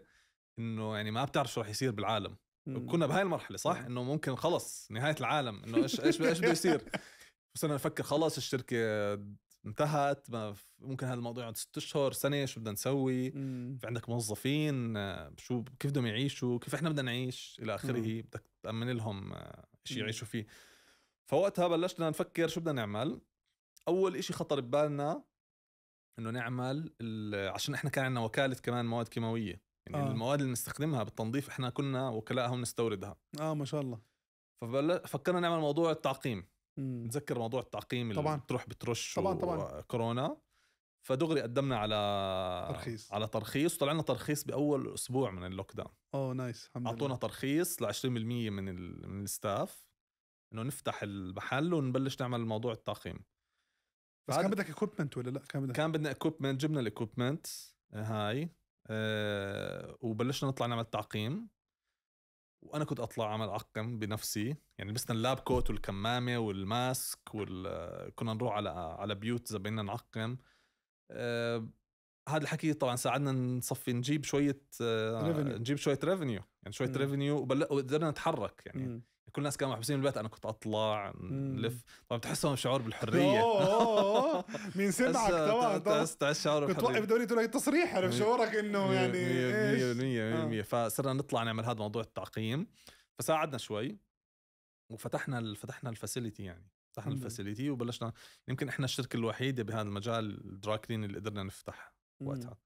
انه يعني ما بتعرف شو رح يصير بالعالم مم. كنا بهاي المرحله صح انه ممكن خلص نهايه العالم انه ايش ايش ايش بده يصير صرنا نفكر خلص الشركه انتهت ما ممكن هذا الموضوع يقعد ست اشهر سنه شو بدنا نسوي مم. في عندك موظفين آه، شو كيف بدهم يعيشوا كيف احنا بدنا نعيش الى اخره بدك تامن لهم آه، شيء يعيشوا فيه فوقتها بلشنا نفكر شو بدنا نعمل اول شيء خطر ببالنا انه نعمل عشان احنا كان عندنا وكاله كمان مواد كيماويه يعني آه. المواد اللي بنستخدمها بالتنظيف احنا كنا وكلائها ونستوردها اه ما شاء الله ففكرنا نعمل موضوع التعقيم نتذكر موضوع التعقيم طبعا اللي بتروح بترش طبعا طبعا كورونا فدغري قدمنا على ترخيص على ترخيص وطلع لنا ترخيص باول اسبوع من اللوك داون اوه نايس الحمد اعطونا لله. ترخيص ل 20% من ال... من الستاف انه نفتح المحل ونبلش نعمل موضوع التعقيم بس كان بدك اكوبمنت ولا لا كان بدك كان بدنا اكوبمنت جبنا الاكوبمنت آه، هاي أه وبلشنا نطلع نعمل تعقيم وانا كنت اطلع اعمل عقم بنفسي يعني لبسنا اللاب كوت والكمامه والماسك وال... كنا نروح على على بيوت بدنا نعقم آه، هذا الحكي طبعا ساعدنا نصفي نجيب شويه آه، نجيب شويه ريفينيو يعني شويه ريفينيو وبل... وقدرنا نتحرك يعني م. كل الناس كانوا محبوسين بالبيت انا كنت اطلع نلف طبعا بتحسهم شعور بالحريه اوه مين سمعك طبعا شعور بالحريه بتوقف دوري تقول لي تصريح عرف شعورك انه يعني 100% 100% آه. فصرنا نطلع نعمل هذا موضوع التعقيم فساعدنا شوي وفتحنا فتحنا الفاسيلتي يعني فتحنا الفاسيلتي وبلشنا يمكن احنا الشركه الوحيده بهذا المجال الدراكلين اللي قدرنا نفتح وقتها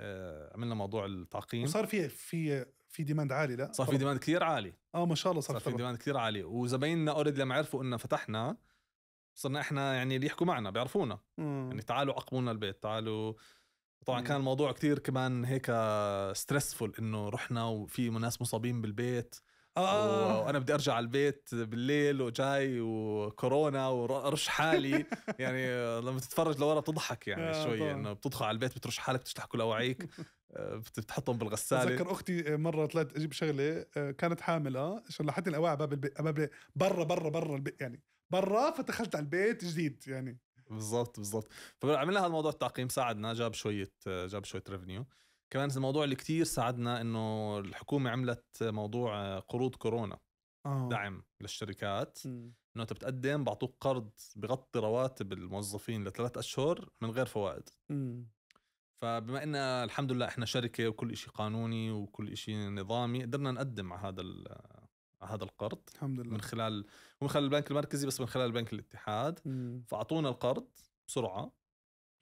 آه، عملنا موضوع التعقيم وصار في في في ديماند عالي لا صار في ديماند كثير عالي اه ما شاء الله صار, صار في ديماند كثير عالي وزبايننا اوريدي لما عرفوا انه فتحنا صرنا احنا يعني اللي يحكوا معنا بيعرفونا مم. يعني تعالوا لنا البيت تعالوا طبعا مم. كان الموضوع كثير كمان هيك ستريسفول انه رحنا وفي ناس مصابين بالبيت اه وانا بدي ارجع على البيت بالليل وجاي وكورونا ورش حالي يعني لما تتفرج لورا بتضحك يعني آه، شوي انه بتدخل على البيت بترش حالك بتشلح كل اواعيك آه، بتحطهم بالغساله بتذكر اختي مره طلعت اجيب شغله آه، كانت حامله شلحت الاواعي باب البيت باب برا برا برا البيت يعني برا فدخلت على البيت جديد يعني بالضبط بالضبط فعملنا هذا الموضوع التعقيم ساعدنا جاب شويه جاب شويه ريفنيو كمان الموضوع اللي كتير ساعدنا انه الحكومه عملت موضوع آه، قروض كورونا أوه. دعم للشركات م. انه انت بتقدم بعطوك قرض بغطي رواتب الموظفين لثلاث اشهر من غير فوائد م. فبما ان الحمد لله احنا شركه وكل شيء قانوني وكل شيء نظامي قدرنا نقدم على هذا على هذا القرض الحمد لله من خلال ومن خلال البنك المركزي بس من خلال بنك الاتحاد فاعطونا القرض بسرعه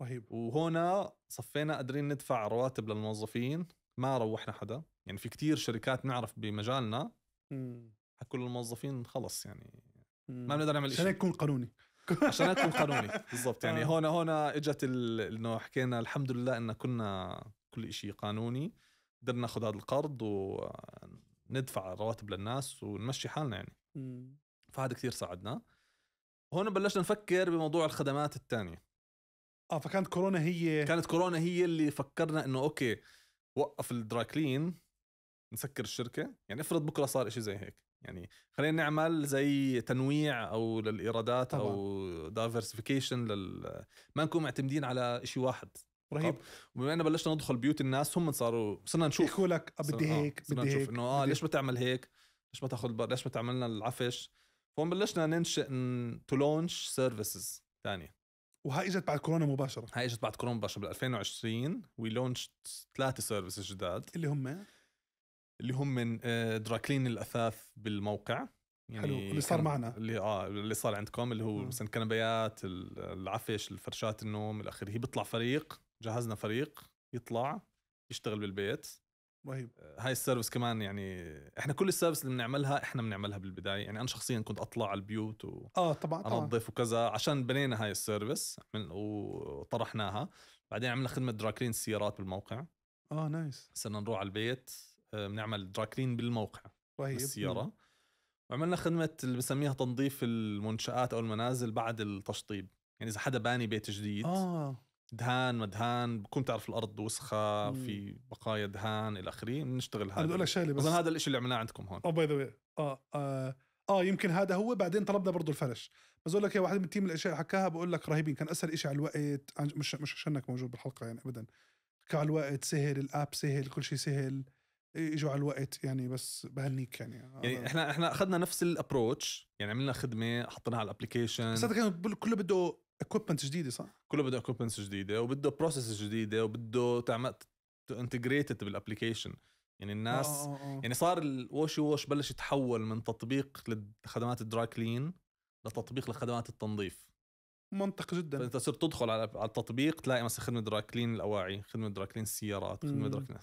رهيب وهنا صفينا قادرين ندفع رواتب للموظفين ما روحنا حدا يعني في كتير شركات نعرف بمجالنا حكوا للموظفين خلص يعني ما بنقدر نعمل شيء عشان يكون قانوني عشان يكون قانوني بالضبط يعني هون آه. هون اجت انه حكينا الحمد لله ان كنا كل شيء قانوني قدرنا ناخذ هذا القرض وندفع رواتب للناس ونمشي حالنا يعني فهذا كثير ساعدنا هون بلشنا نفكر بموضوع الخدمات الثانيه اه فكانت كورونا هي كانت كورونا هي اللي فكرنا انه اوكي وقف الدراكلين نسكر الشركه يعني افرض بكره صار إشي زي هيك يعني خلينا نعمل زي تنويع او للايرادات طبعا. او دايفرسيفيكيشن لل ما نكون معتمدين على شيء واحد رهيب وبما انه بلشنا ندخل بيوت الناس هم صاروا صرنا نشوف يحكوا لك بدي آه، هيك صرنا بدي نشوف انه اه ليش بتعمل هيك ليش ما تاخذ ليش ما تعمل لنا العفش فهم بلشنا ننشئ تو لونش سيرفيسز ثانيه وهاي اجت بعد كورونا مباشره هاي اجت بعد كورونا مباشره بال 2020 وي لونش ثلاثه سيرفيسز جداد اللي هم اللي هم من آه، دراكلين الاثاث بالموقع يعني حلو اللي صار معنا اللي اه اللي صار عندكم اللي هو آه. مثلا كنبيات العفش الفرشات النوم الى اخره بيطلع فريق جهزنا فريق يطلع يشتغل بالبيت رهيب آه، هاي السيرفيس كمان يعني احنا كل السيرفيس اللي بنعملها احنا بنعملها بالبدايه يعني انا شخصيا كنت اطلع على البيوت و اه طبعا انظف وكذا عشان بنينا هاي السيرفيس وطرحناها بعدين عملنا خدمه دراكلين السيارات بالموقع اه نايس صرنا نروح على البيت آه، بنعمل دراكلين بالموقع رهيب بالسياره وعملنا خدمه اللي بسميها تنظيف المنشات او المنازل بعد التشطيب يعني اذا حدا باني بيت جديد اه دهان مدهان بكون تعرف الارض وسخه في بقايا دهان الى اخره بنشتغل هذا بدي اقول لك شغله بس هذا الشيء اللي عملناه عندكم هون oh, اه باي ذا اه اه يمكن هذا هو بعدين طلبنا برضه الفرش بس اقول لك يا واحد من التيم الاشياء حكاها بقول لك رهيبين كان اسهل شيء على الوقت مش مش عشانك موجود بالحلقه يعني ابدا كان على الوقت سهل الاب سهل كل شيء سهل اجوا على الوقت يعني بس بهنيك يعني يعني آه. احنا احنا اخذنا نفس الابروتش يعني عملنا خدمه حطيناها على الابلكيشن بس هذا كان كله بده اكوبمنت جديده صح؟ كله بده اكويبمنت جديده وبده بروسيس جديده وبده تعمل انتجريتد بالابلكيشن يعني الناس أوه آه، آه. يعني صار الوش ووش بلش يتحول من تطبيق لخدمات الدراي كلين لتطبيق لخدمات التنظيف منطق جدا فانت صرت تدخل على التطبيق تلاقي مثلا خدمه دراي كلين الاواعي خدمه دراي كلين السيارات خدمه دراي كلين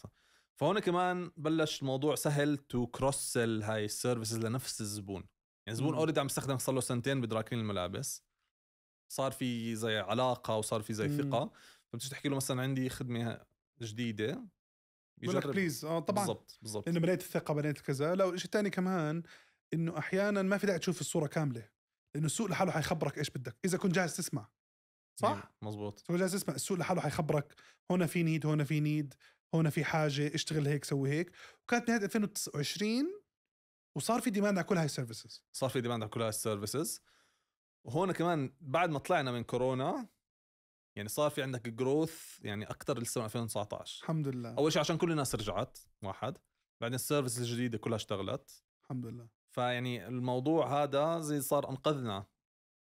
فهون كمان بلش الموضوع سهل تو كروس سيل هاي السيرفيسز لنفس الزبون يعني الزبون اوريدي عم يستخدم صار له سنتين بدراي كلين الملابس صار في زي علاقه وصار في زي ثقه فبتيجي تحكي له مثلا عندي خدمه جديده بقول لك بليز اه طبعا بالضبط بالضبط انه بنيت الثقه بنيت كذا لا وشيء الثاني كمان انه احيانا ما في داعي تشوف الصوره كامله لانه السوق لحاله حيخبرك ايش بدك اذا كنت جاهز تسمع إيه، صح مزبوط تكون جاهز تسمع السوق لحاله حيخبرك هنا في نيد هنا في نيد هنا في حاجه اشتغل هيك سوي هيك وكانت نهايه 2029 وصار في ديماند على كل هاي السيرفيسز صار في ديماند على كل هاي السيرفيسز وهون كمان بعد ما طلعنا من كورونا يعني صار في عندك جروث يعني اكثر لسه من 2019 الحمد لله اول شيء عشان كل الناس رجعت واحد بعدين السيرفيس الجديده كلها اشتغلت الحمد لله فيعني الموضوع هذا زي صار انقذنا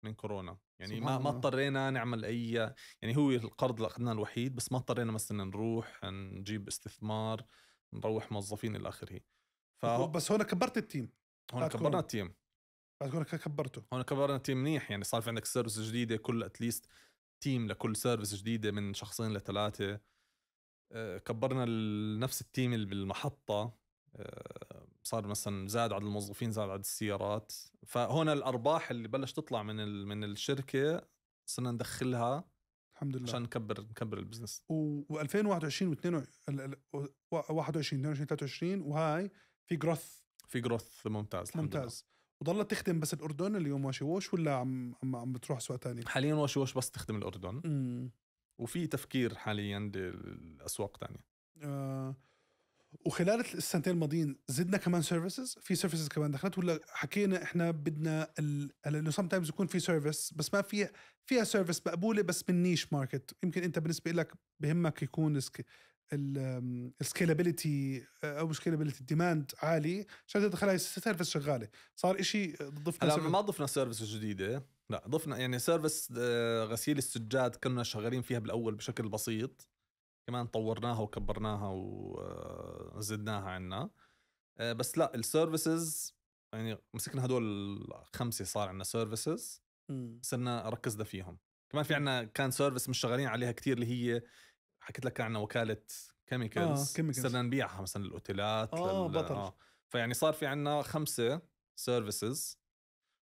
من كورونا يعني ما ما اضطرينا نعمل اي يعني هو القرض اللي اخذناه الوحيد بس ما اضطرينا مثلا نروح نجيب استثمار نروح موظفين الى اخره ف... بس هون كبرت التيم هون كبرنا التيم تكون كبرته هون كبرنا التيم منيح يعني صار في عندك سيرفس جديده كل اتليست تيم لكل سيرفس جديده من شخصين لثلاثه آه، كبرنا نفس التيم اللي بالمحطه آه، صار مثلا زاد عدد الموظفين زاد عدد السيارات فهون الارباح اللي بلش تطلع من من الشركه صرنا ندخلها الحمد لله عشان نكبر نكبر البزنس و2021 و 2021 21 22 23 وهاي في جروث في جروث ممتاز ممتاز وضلت تخدم بس الاردن اليوم ووش ولا عم عم, عم بتروح اسواق ثانيه؟ حاليا ووش بس تخدم الاردن مم. وفي تفكير حاليا لاسواق ثانيه آه وخلال السنتين الماضيين زدنا كمان سيرفيسز في سيرفيسز كمان دخلت ولا حكينا احنا بدنا لانه سم تايمز يكون في سيرفيس بس ما في فيها سيرفيس مقبوله بس من نيش ماركت يمكن انت بالنسبه لك بهمك يكون السكيلابيلتي آه، او سكيلابيلتي الديماند عالي عشان تدخل هاي السيرفس شغاله صار إشي ضفنا هلا ما ضفنا سيرفس جديده لا ضفنا يعني سيرفس آه، غسيل السجاد كنا شغالين فيها بالاول بشكل بسيط كمان طورناها وكبرناها وزدناها آه، عنا بس لا السيرفيسز يعني مسكنا هدول الخمسه صار عندنا سيرفيسز صرنا ركزنا فيهم كمان في عندنا كان سيرفيس مش شغالين عليها كثير اللي هي حكيت لك عنا وكاله كيميكلز آه، صرنا نبيعها مثلا للاوتيلات اه لل... بطل آه. فيعني صار في عندنا خمسه سيرفيسز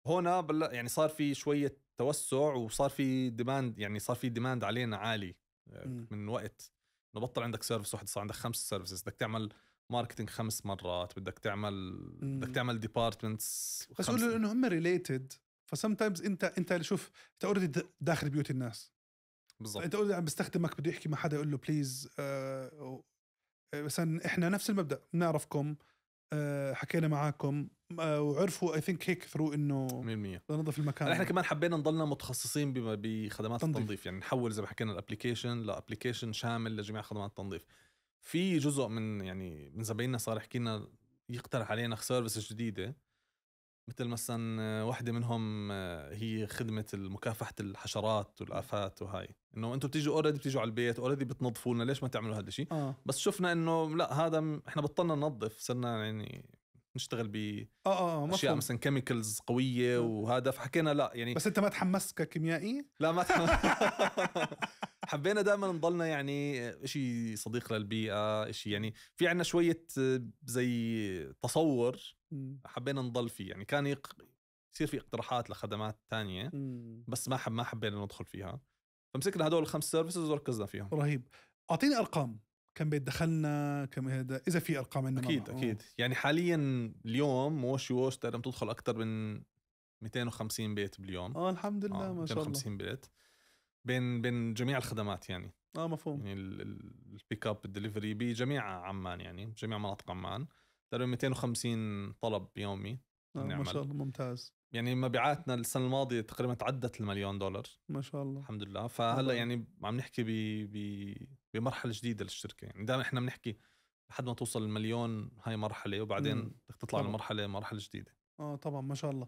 هنا بل... يعني صار في شويه توسع وصار في ديماند يعني صار في ديماند علينا عالي آه، م. من وقت انه بطل عندك سيرفيس واحد صار عندك خمس سيرفيسز بدك تعمل ماركتينج خمس مرات بدك تعمل بدك تعمل ديبارتمنتس بس قولوا انه هم ريليتد فسم تايمز انت انت شوف انت اوريدي داخل بيوت الناس بالضبط انت قلت عم بستخدمك بده يحكي مع حدا يقول له بليز آه مثلا احنا نفس المبدا بنعرفكم آه حكينا معاكم آه وعرفوا اي ثينك هيك ثرو انه 100% ننظف المكان احنا كمان حبينا نضلنا متخصصين بخدمات تنظيف. التنظيف يعني نحول زي ما حكينا الابلكيشن لابلكيشن شامل لجميع خدمات التنظيف في جزء من يعني من زبايننا صار يحكي لنا يقترح علينا سيرفيس جديده مثل مثلا آه، وحده منهم آه، هي خدمه مكافحه الحشرات والافات وهاي انه انتم بتيجوا اوريدي بتيجوا على البيت اوريدي بتنظفوا لنا ليش ما تعملوا هذا الشيء آه. بس شفنا انه لا هذا احنا بطلنا ننظف صرنا يعني نشتغل ب اه اه, آه، اشياء مثلا كيميكلز قويه وهذا فحكينا لا يعني بس انت ما تحمست ككيميائي؟ لا ما تحمست حبينا دائما نضلنا يعني شيء صديق للبيئه شيء يعني في عندنا شويه زي تصور حبينا نضل فيه يعني كان يق... يصير في اقتراحات لخدمات تانية بس ما حب ما حبينا ندخل فيها فمسكنا هدول الخمس سيرفيسز وركزنا فيهم رهيب اعطيني ارقام كم بيت دخلنا كم هذا اذا في ارقام عندنا اكيد معنا. اكيد أوه. يعني حاليا اليوم ووش ووش تقدر تدخل اكثر من 250 بيت باليوم اه الحمد لله آه ما شاء الله 250 بيت بين بين جميع الخدمات يعني اه مفهوم يعني البيك اب الدليفري بجميع عمان يعني بجميع مناطق عمان تقريبا 250 طلب يومي آه، ما شاء الله ممتاز يعني مبيعاتنا السنه الماضيه تقريبا تعدت المليون دولار ما شاء الله الحمد لله فهلا يعني عم نحكي ب ب بمرحله جديده للشركه يعني دائما احنا بنحكي لحد ما توصل المليون هاي مرحله وبعدين بدك تطلع لمرحله مرحله جديده اه طبعا ما شاء الله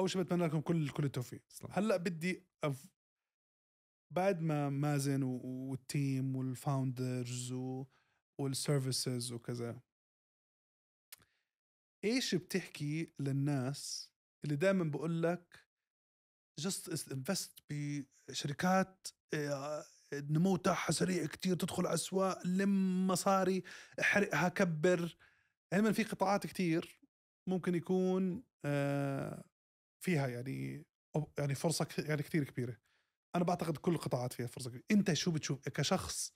اول شيء بتمنى لكم كل كل التوفيق هلا بدي أف... بعد ما مازن والتيم والفاوندرز و... والسيرفيسز وكذا ايش بتحكي للناس اللي دائما بقول لك جست انفست بشركات آه، النمو تاعها سريع كتير تدخل على الاسواق لم مصاري احرقها كبر علما في قطاعات كتير ممكن يكون آه، فيها يعني يعني فرصه يعني كثير كبيره انا بعتقد كل القطاعات فيها فرصه كبيره انت شو بتشوف كشخص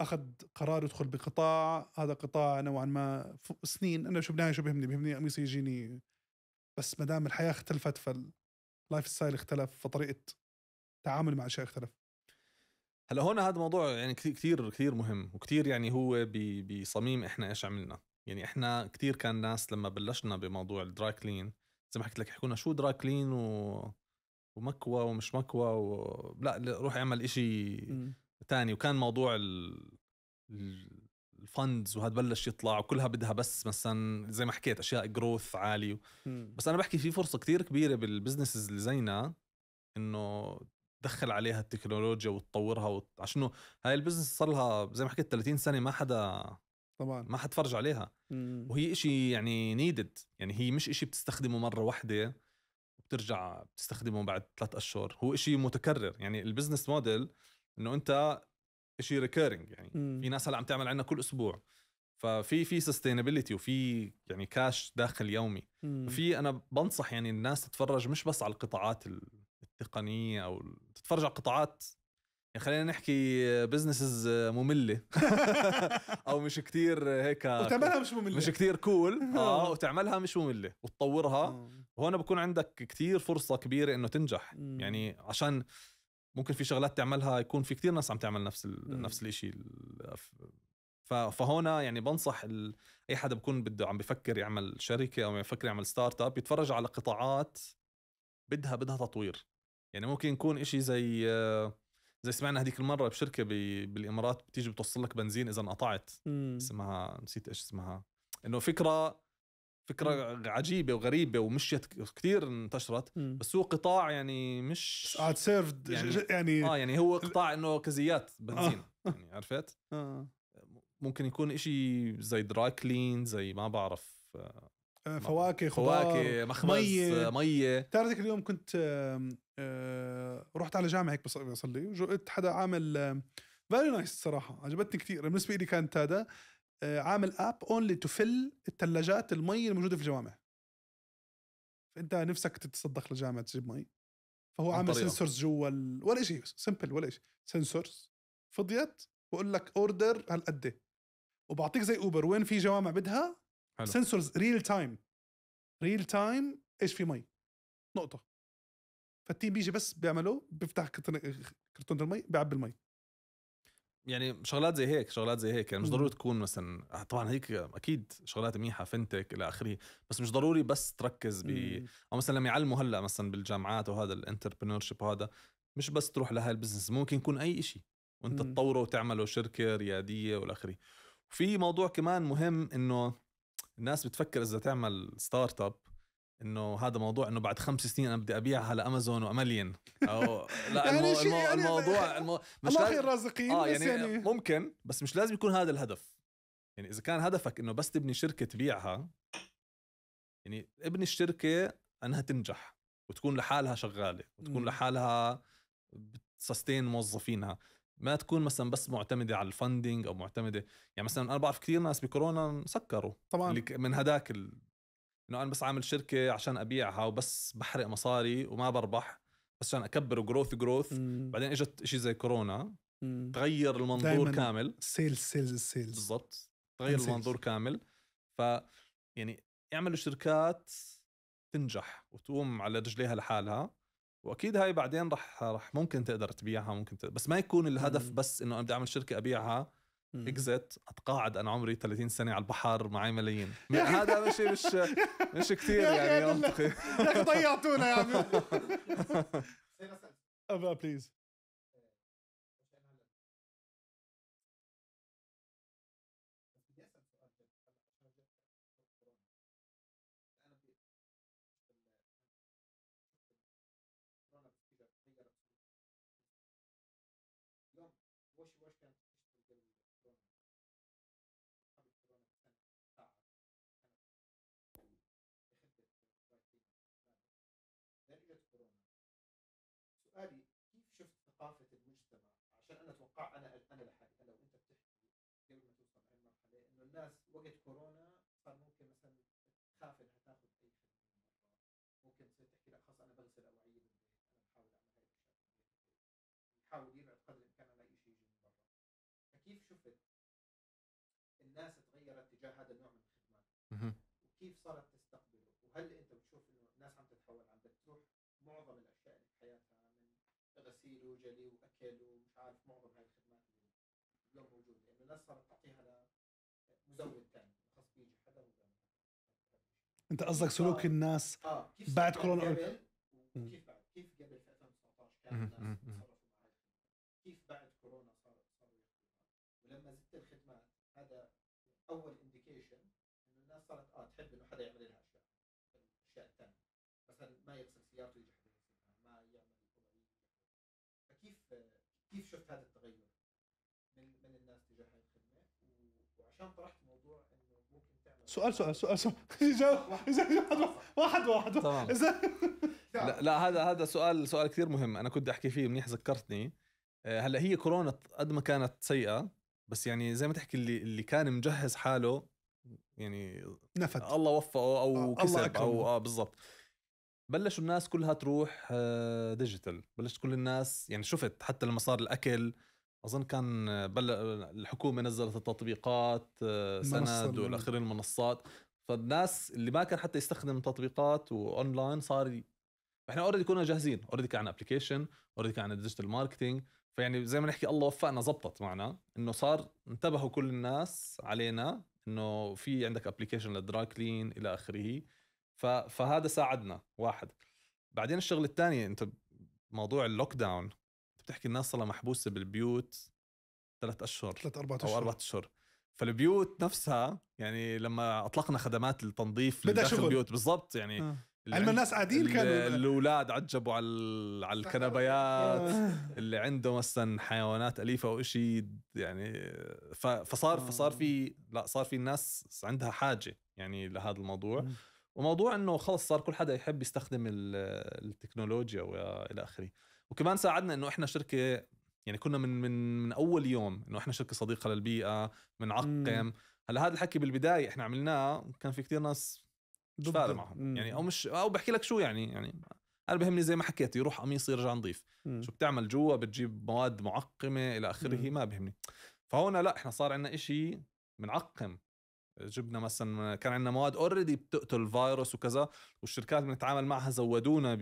اخذ قرار يدخل بقطاع هذا قطاع نوعا ما سنين انا شو بنهايه شو بهمني بهمني قميص يجيني بس ما دام الحياه اختلفت فاللايف ستايل اختلف فطريقه تعامل مع الاشياء اختلف هلا هون هذا الموضوع يعني كثير كثير مهم وكثير يعني هو بصميم احنا ايش عملنا يعني احنا كثير كان ناس لما بلشنا بموضوع الدراي كلين زي ما حكيت لك حكونا شو دراي كلين و... ومكوى ومش مكوى و... لا, لا روح اعمل إشي م. الثاني وكان موضوع الفندز وهذا بلش يطلع وكلها بدها بس مثلا زي ما حكيت اشياء جروث عالي بس انا بحكي في فرصه كتير كبيره بالبزنسز اللي زينا انه تدخل عليها التكنولوجيا وتطورها وت... عشان هاي البزنس صار لها زي ما حكيت 30 سنه ما حدا طبعا ما حد فرج عليها مم. وهي إشي يعني نيدد يعني هي مش إشي بتستخدمه مره واحده وبترجع بتستخدمه بعد ثلاث اشهر هو إشي متكرر يعني البزنس موديل انه انت شيء ريكيرنج يعني مم. في ناس هلا عم تعمل عندنا كل اسبوع ففي في سستينابيلتي وفي يعني كاش داخل يومي في انا بنصح يعني الناس تتفرج مش بس على القطاعات التقنيه او تتفرج على قطاعات يعني خلينا نحكي بزنسز ممله او مش كتير هيك وتعملها مش ممله مش كتير كول آه. اه وتعملها مش ممله وتطورها آه. هون بكون عندك كتير فرصه كبيره انه تنجح يعني عشان ممكن في شغلات تعملها يكون في كثير ناس عم تعمل نفس ال... نفس الشيء ف... فهون يعني بنصح ال... اي حدا بكون بده عم بفكر يعمل شركه او بفكر يعمل ستارت اب يتفرج على قطاعات بدها بدها تطوير يعني ممكن يكون إشي زي آه، زي سمعنا هذيك المره بشركه ب... بالامارات بتيجي بتوصل لك بنزين اذا انقطعت اسمها نسيت ايش اسمها انه فكره فكره عجيبه وغريبه ومشيت كثير انتشرت م. بس هو قطاع يعني مش عاد سيرفد يعني, يعني اه يعني هو قطاع انه كزيات آه. بنزين آه. يعني عرفت؟ آه. ممكن يكون إشي زي دراي كلين زي ما بعرف آه فواكه خضار فواكه مخبز مية مية بتعرف اليوم كنت آه، رحت على جامعة هيك بصلي وجئت حدا عامل فيري نايس الصراحة عجبتني كثير بالنسبة لي كانت هذا آه، عامل اب اونلي تو فل الثلاجات المي الموجوده في الجوامع فانت نفسك تتصدق للجامعه تجيب مي فهو عامل سنسورز جوا ال... ولا شيء سمبل ولا شيء سنسورز فضيت بقول لك اوردر هالقد وبعطيك زي اوبر وين في جوامع بدها سنسورز ريل تايم ريل تايم ايش في مي نقطه فالتيم بيجي بس بيعمله بيفتح كرتون المي بيعبي المي يعني شغلات زي هيك شغلات زي هيك يعني مش ضروري تكون مثلا آه، طبعا هيك اكيد شغلات منيحه فنتك الى اخره بس مش ضروري بس تركز ب او مثلا لما يعلموا هلا مثلا بالجامعات وهذا الانتربرنور شيب وهذا مش بس تروح لهاي البزنس ممكن يكون اي شيء وانت تطوره وتعمله شركه رياديه والى اخره في موضوع كمان مهم انه الناس بتفكر اذا تعمل ستارت اب انه هذا موضوع انه بعد خمس سنين انا بدي ابيعها لامازون وامليون او لا يعني المو... المو... يعني الموضوع المو... مش الله خير رازقين آه يعني, يعني ممكن بس مش لازم يكون هذا الهدف يعني اذا كان هدفك انه بس تبني شركه تبيعها يعني ابني الشركه انها تنجح وتكون لحالها شغاله وتكون م. لحالها بتسستين موظفينها ما تكون مثلا بس معتمده على الفندنج او معتمده يعني مثلا انا بعرف كثير ناس بكورونا سكروا طبعا من هداك ال... انه انا بس عامل شركه عشان ابيعها وبس بحرق مصاري وما بربح بس عشان اكبر وجروث جروث بعدين اجت شيء زي كورونا تغير المنظور كامل سيلز سيلز سيلز بالضبط تغير سيلز. المنظور كامل ف يعني يعملوا شركات تنجح وتقوم على رجليها لحالها واكيد هاي بعدين رح رح ممكن تقدر تبيعها ممكن تقدر. بس ما يكون الهدف مم. بس انه انا بدي اعمل شركه ابيعها اكزت اتقاعد انا عمري 30 سنه على البحر معي ملايين هذا شيء مش مش كثير يعني يا اخي ضيعتونا يا عمي بليز سؤالي كيف شفت ثقافه المجتمع عشان انا اتوقع انا انا لحالي لو انت بتحكي قبل ما توصل لهالمرحله انه الناس وقت كورونا صار ممكن مثلا تخاف انها تاخذ اي خدمه ممكن تصير تحكي لك خلص انا بغسل اواعي بالبيت انا بحاول اعمل هاي الاشياء بحاول يبعد قدر الامكان عن اي شيء يجي من برا فكيف شفت الناس تغيرت تجاه هذا النوع من الخدمات وكيف صارت تستقبله وهل انت بتشوف انه الناس عم تتحول عم بتروح معظم الاشياء اللي بحياتها غسيل وجلي واكل ومش عارف معظم هاي الخدمات اللي اليوم موجوده يعني لانه الناس صارت تعطيها لمزود ثاني خاص بيجي حدا وبيعمل انت قصدك سلوك آه. الناس آه. كيف بعد كورونا قبل كيف بعد كيف قبل في 2019 كان الناس بتصرفوا مع كيف بعد كورونا صار صاروا ولما زدت الخدمات هذا اول انديكيشن انه الناس صارت اه تحب انه حدا يعمل لها اشياء الاشياء الثانيه مثلا ما يغسل كيف شفت هذا التغير من من الناس تجاه هاي الخدمه وعشان طرحت موضوع انه ممكن تعمل سؤال سؤال سؤال سؤال واحد واحد واحد لا, لا هذا هذا سؤال سؤال كثير مهم انا كنت احكي فيه منيح ذكرتني آه، هلا هي كورونا قد ما كانت سيئه بس يعني زي ما تحكي اللي اللي كان مجهز حاله يعني نفد الله وفقه او آه، كسب الله او اه بالضبط بلشوا الناس كلها تروح ديجيتال آه، بلشت كل الناس يعني شفت حتى لما صار الاكل اظن كان بل... الحكومه نزلت التطبيقات آه، سند والى اخره المنصات فالناس اللي ما كان حتى يستخدم تطبيقات واونلاين صار احنا اوريدي كنا جاهزين اوريدي كان عندنا ابلكيشن اوريدي كان عندنا ديجيتال ماركتينج فيعني زي ما نحكي الله وفقنا زبطت معنا انه صار انتبهوا كل الناس علينا انه في عندك ابلكيشن للدراي كلين الى اخره فهذا ساعدنا واحد بعدين الشغله الثانيه انت موضوع اللوك داون بتحكي الناس صار محبوسه بالبيوت ثلاث اشهر ثلاث اربع اشهر او اربع اشهر فالبيوت نفسها يعني لما اطلقنا خدمات التنظيف لداخل البيوت بالضبط يعني آه. علما الناس قاعدين كانوا الاولاد عجبوا على على الكنبيات آه. اللي عنده مثلا حيوانات اليفه او شيء يعني فصار فصار آه. في لا صار في الناس عندها حاجه يعني لهذا الموضوع وموضوع انه خلص صار كل حدا يحب يستخدم آه، التكنولوجيا والى اخره وكمان ساعدنا انه احنا شركه يعني كنا من من من اول يوم انه احنا شركه صديقه للبيئه بنعقم إمم. هلا هذا الحكي بالبدايه احنا عملناه كان في كثير ناس مش فارق معهم إمم. يعني او مش او بحكي لك شو يعني يعني انا بهمني زي ما حكيت يروح قميص يرجع نظيف إمم. شو بتعمل جوا بتجيب مواد معقمه الى اخره ما بهمني فهون لا احنا صار عندنا إشي بنعقم جبنا مثلا كان عندنا مواد اوريدي بتقتل فيروس وكذا والشركات بنتعامل معها زودونا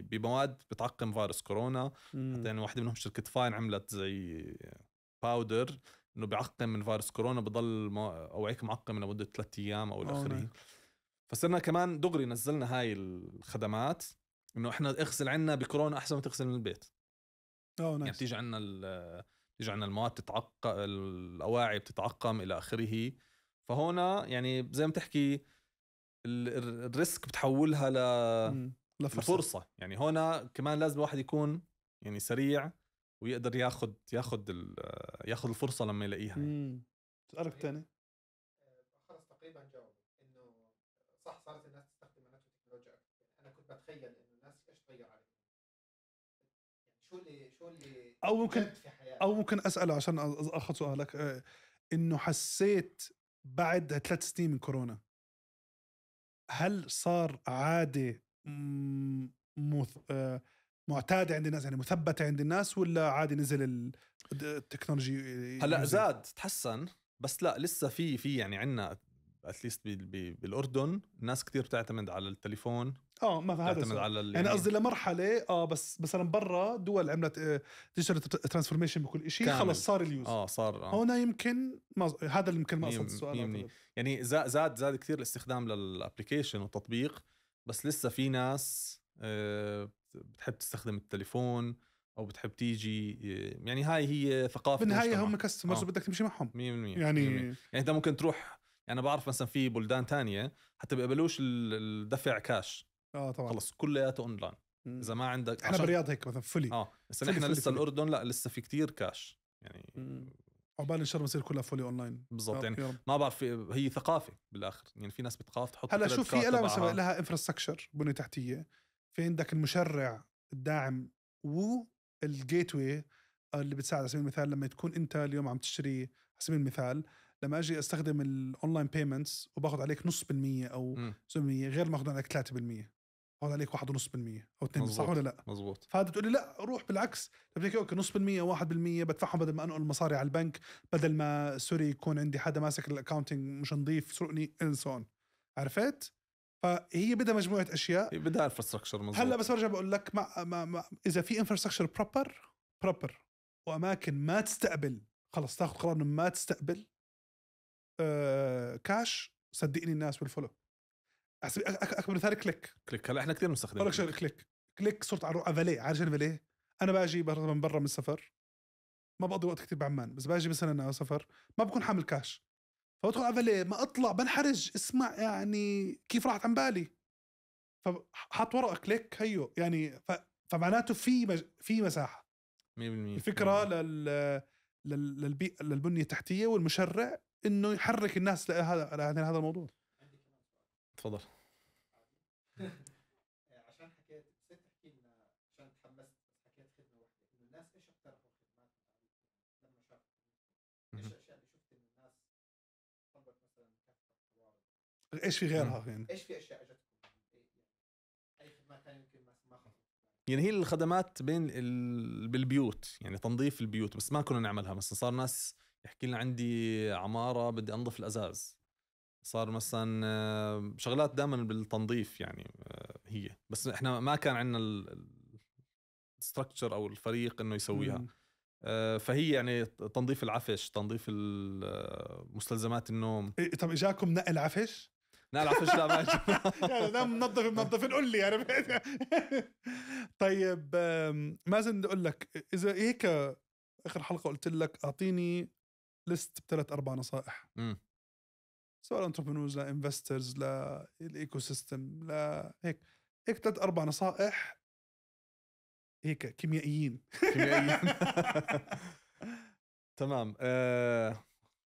بمواد بتعقم فيروس كورونا حتى يعني واحده منهم شركه فاين عملت زي باودر انه بيعقم من فيروس كورونا بضل هيك معقم لمده ثلاث ايام او الاخرين نعم. فصرنا كمان دغري نزلنا هاي الخدمات انه احنا اغسل عنا بكورونا احسن ما تغسل من البيت اوه يعني نايس يعني بتيجي عنا بتيجي عنا المواد بتتعقم الاواعي بتتعقم الى اخره فهونا يعني زي ما تحكي الريسك بتحولها ل لفرصة. لفرصة يعني هنا كمان لازم الواحد يكون يعني سريع ويقدر ياخذ ياخذ ياخذ الفرصه لما يلاقيها امم يعني. سؤالك الثاني خلص تقريبا جاوب انه صح صارت الناس تستخدم النت التكنولوجيا اكثر يعني انا كنت بتخيل انه الناس ايش تغير عليهم يعني شو اللي شو اللي او ممكن في حياتي. او ممكن اساله عشان اخذ سؤالك آه، انه حسيت بعد ثلاث سنين من كورونا هل صار عاده مث... آه، معتاده عند الناس يعني مثبته عند الناس ولا عادي نزل التكنولوجي هلا زاد تحسن بس لا لسه في في يعني عندنا اتليست بالاردن الناس كثير بتعتمد على التليفون اه ما هذا على يعني قصدي لمرحله اه بس مثلا برا دول عملت ديجيتال آه، ترانسفورميشن بكل شيء خلص صار اليوز اه صار آه. هنا يمكن ما هذا اللي يمكن ما قصد السؤال يعني زاد زاد كثير الاستخدام للابلكيشن والتطبيق بس لسه في ناس آه، بتحب تستخدم التليفون او بتحب تيجي آه، يعني هاي هي ثقافه بالنهايه هم كاستمرز آه. بدك تمشي معهم 100% يعني يعني انت ممكن تروح يعني بعرف مثلا في بلدان تانية حتى بيقبلوش الدفع كاش اه طبعا خلص كلياته اونلاين اذا ما عندك احنا عشان... بالرياض هيك مثلا فولي اه بس احنا لسه فلي. الاردن لا لسه في كتير كاش يعني عقبال ان شاء الله بصير كلها فولي اونلاين بالضبط يعني ما بعرف هي ثقافه بالاخر يعني في ناس بتخاف تحط هلا شوف في لها لها انفراستراكشر بنيه تحتيه في عندك المشرع الداعم والجيت واي آه، اللي بتساعد على سبيل المثال لما تكون انت اليوم عم تشتري على سبيل المثال لما اجي استخدم الاونلاين بيمنتس وباخذ عليك نص بالمية او 0% غير ما اخذ عليك 3% هون عليك 1.5% او 2 صح ولا لا؟ مزبوط فهذا تقول لي لا روح بالعكس طب اوكي نص بالمية 1% بدفعهم بدل ما انقل المصاري على البنك بدل ما سوري يكون عندي حدا ماسك الاكونتنج مش نظيف سرقني انسون عرفت؟ فهي بدها مجموعه اشياء بدها انفراستراكشر مزبوط هلا بس برجع بقول لك ما, ما, ما اذا في انفراستراكشر بروبر بروبر واماكن ما تستقبل خلص تاخذ قرار انه ما تستقبل آه كاش صدقني الناس بالفولو اكبر مثال كليك كليك هلا احنا كثير بنستخدمه بقول لك شغله كليك كليك صرت على فالي عارف شنو فالي انا باجي من برا من السفر ما بقضي وقت كثير بعمان بس باجي مثلا على سفر ما بكون حامل كاش فبدخل على فاليه ما اطلع بنحرج اسمع يعني كيف راحت عن بالي فحط ورقه كليك هيو يعني ف... فمعناته في مج... في مساحه 100% الفكره لل... لل... للبي... للبنيه التحتيه والمشرع انه يحرك الناس لهذا لهذا الموضوع تفضل آه، عشان حكيت ست تحكي لنا عشان تحمست بس حكايه خدمه واحده انه الناس ايش اقترحوا خدمات لما شافوا ايش الاشياء اللي شفت انه الناس طلبت مثلا ايش في غيرها يعني؟ ايش في اشياء اجتكم؟ إيه، يعني اي خدمات ثانيه يمكن ما يعني هي الخدمات بين بالبيوت يعني تنظيف البيوت بس ما كنا نعملها مثلا صار ناس يحكي لنا عندي عماره بدي انظف الازاز صار مثلا آه، شغلات دائما بالتنظيف يعني آه، هي بس احنا ما كان عندنا الستركتشر او الفريق انه يسويها مم. آه، فهي يعني تنظيف العفش تنظيف مستلزمات النوم إيه طب اجاكم نقل عفش نقل عفش لا ما يعني انا منظف منظف قول لي يعني طيب مازن بدي اقول لك اذا هيك اخر حلقه قلت لك اعطيني ليست بثلاث اربع نصائح مم. سواء انتربرونز لانفسترز للايكو سيستم لهيك هيك ثلاث اربع نصائح هيك كيميائيين كيميائيين تمام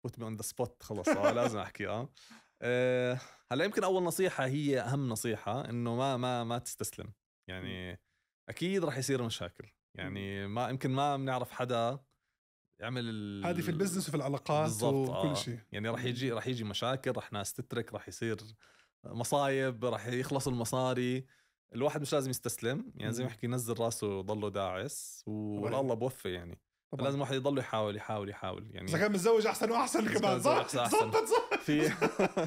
بوت اون ذا سبوت خلص اه لازم احكي آه. اه هلا يمكن اول نصيحه هي اهم نصيحه انه ما ما ما تستسلم يعني اكيد رح يصير مشاكل يعني ما يمكن ما بنعرف حدا يعمل هذه في البزنس وفي العلاقات بالضبط وكل آه. شيء يعني راح يجي راح يجي مشاكل راح ناس تترك راح يصير مصايب راح يخلص المصاري الواحد مش لازم يستسلم يعني زي ما احكي نزل راسه وضله داعس والله بوفي يعني طبعا. لازم الواحد يضل يحاول يحاول يحاول يعني اذا كان متزوج احسن واحسن كمان صح ظبط ظبط في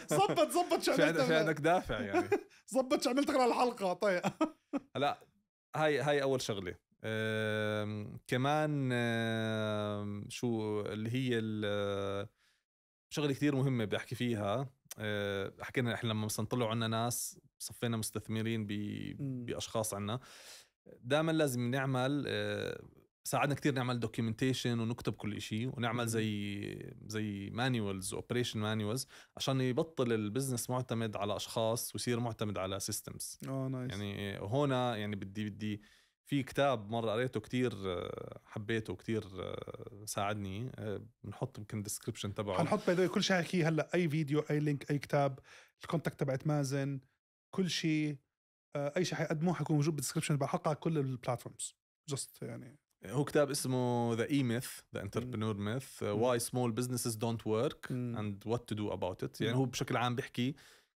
ظبط ظبط شو عملت في عندك دافع يعني ظبط شو عملت على الحلقه طيب هلا هاي هاي اول شغله كمان شو اللي هي آه، شغله كثير مهمه بدي احكي فيها آه، حكينا احنا لما مثلا طلعوا عنا ناس صفينا مستثمرين باشخاص عنا دائما لازم نعمل آه، ساعدنا كثير نعمل دوكيومنتيشن ونكتب كل شيء ونعمل زي زي مانيوالز اوبريشن مانيوالز عشان يبطل البزنس معتمد على اشخاص ويصير معتمد على سيستمز اه نايس يعني هون يعني بدي بدي في كتاب مرة قريته كتير حبيته كتير ساعدني بنحط يمكن الديسكربشن تبعه حنحط كل شيء حكيه هلا اي فيديو اي لينك اي كتاب الكونتاكت تبعت مازن كل شيء آه، اي شيء حيقدموه حيكون موجود بالديسكربشن تبع الحلقه كل البلاتفورمز جست يعني هو كتاب اسمه ذا اي ميث ذا انتربرنور ميث واي سمول بزنسز دونت ورك اند وات تو دو اباوت ات يعني هو بشكل عام بيحكي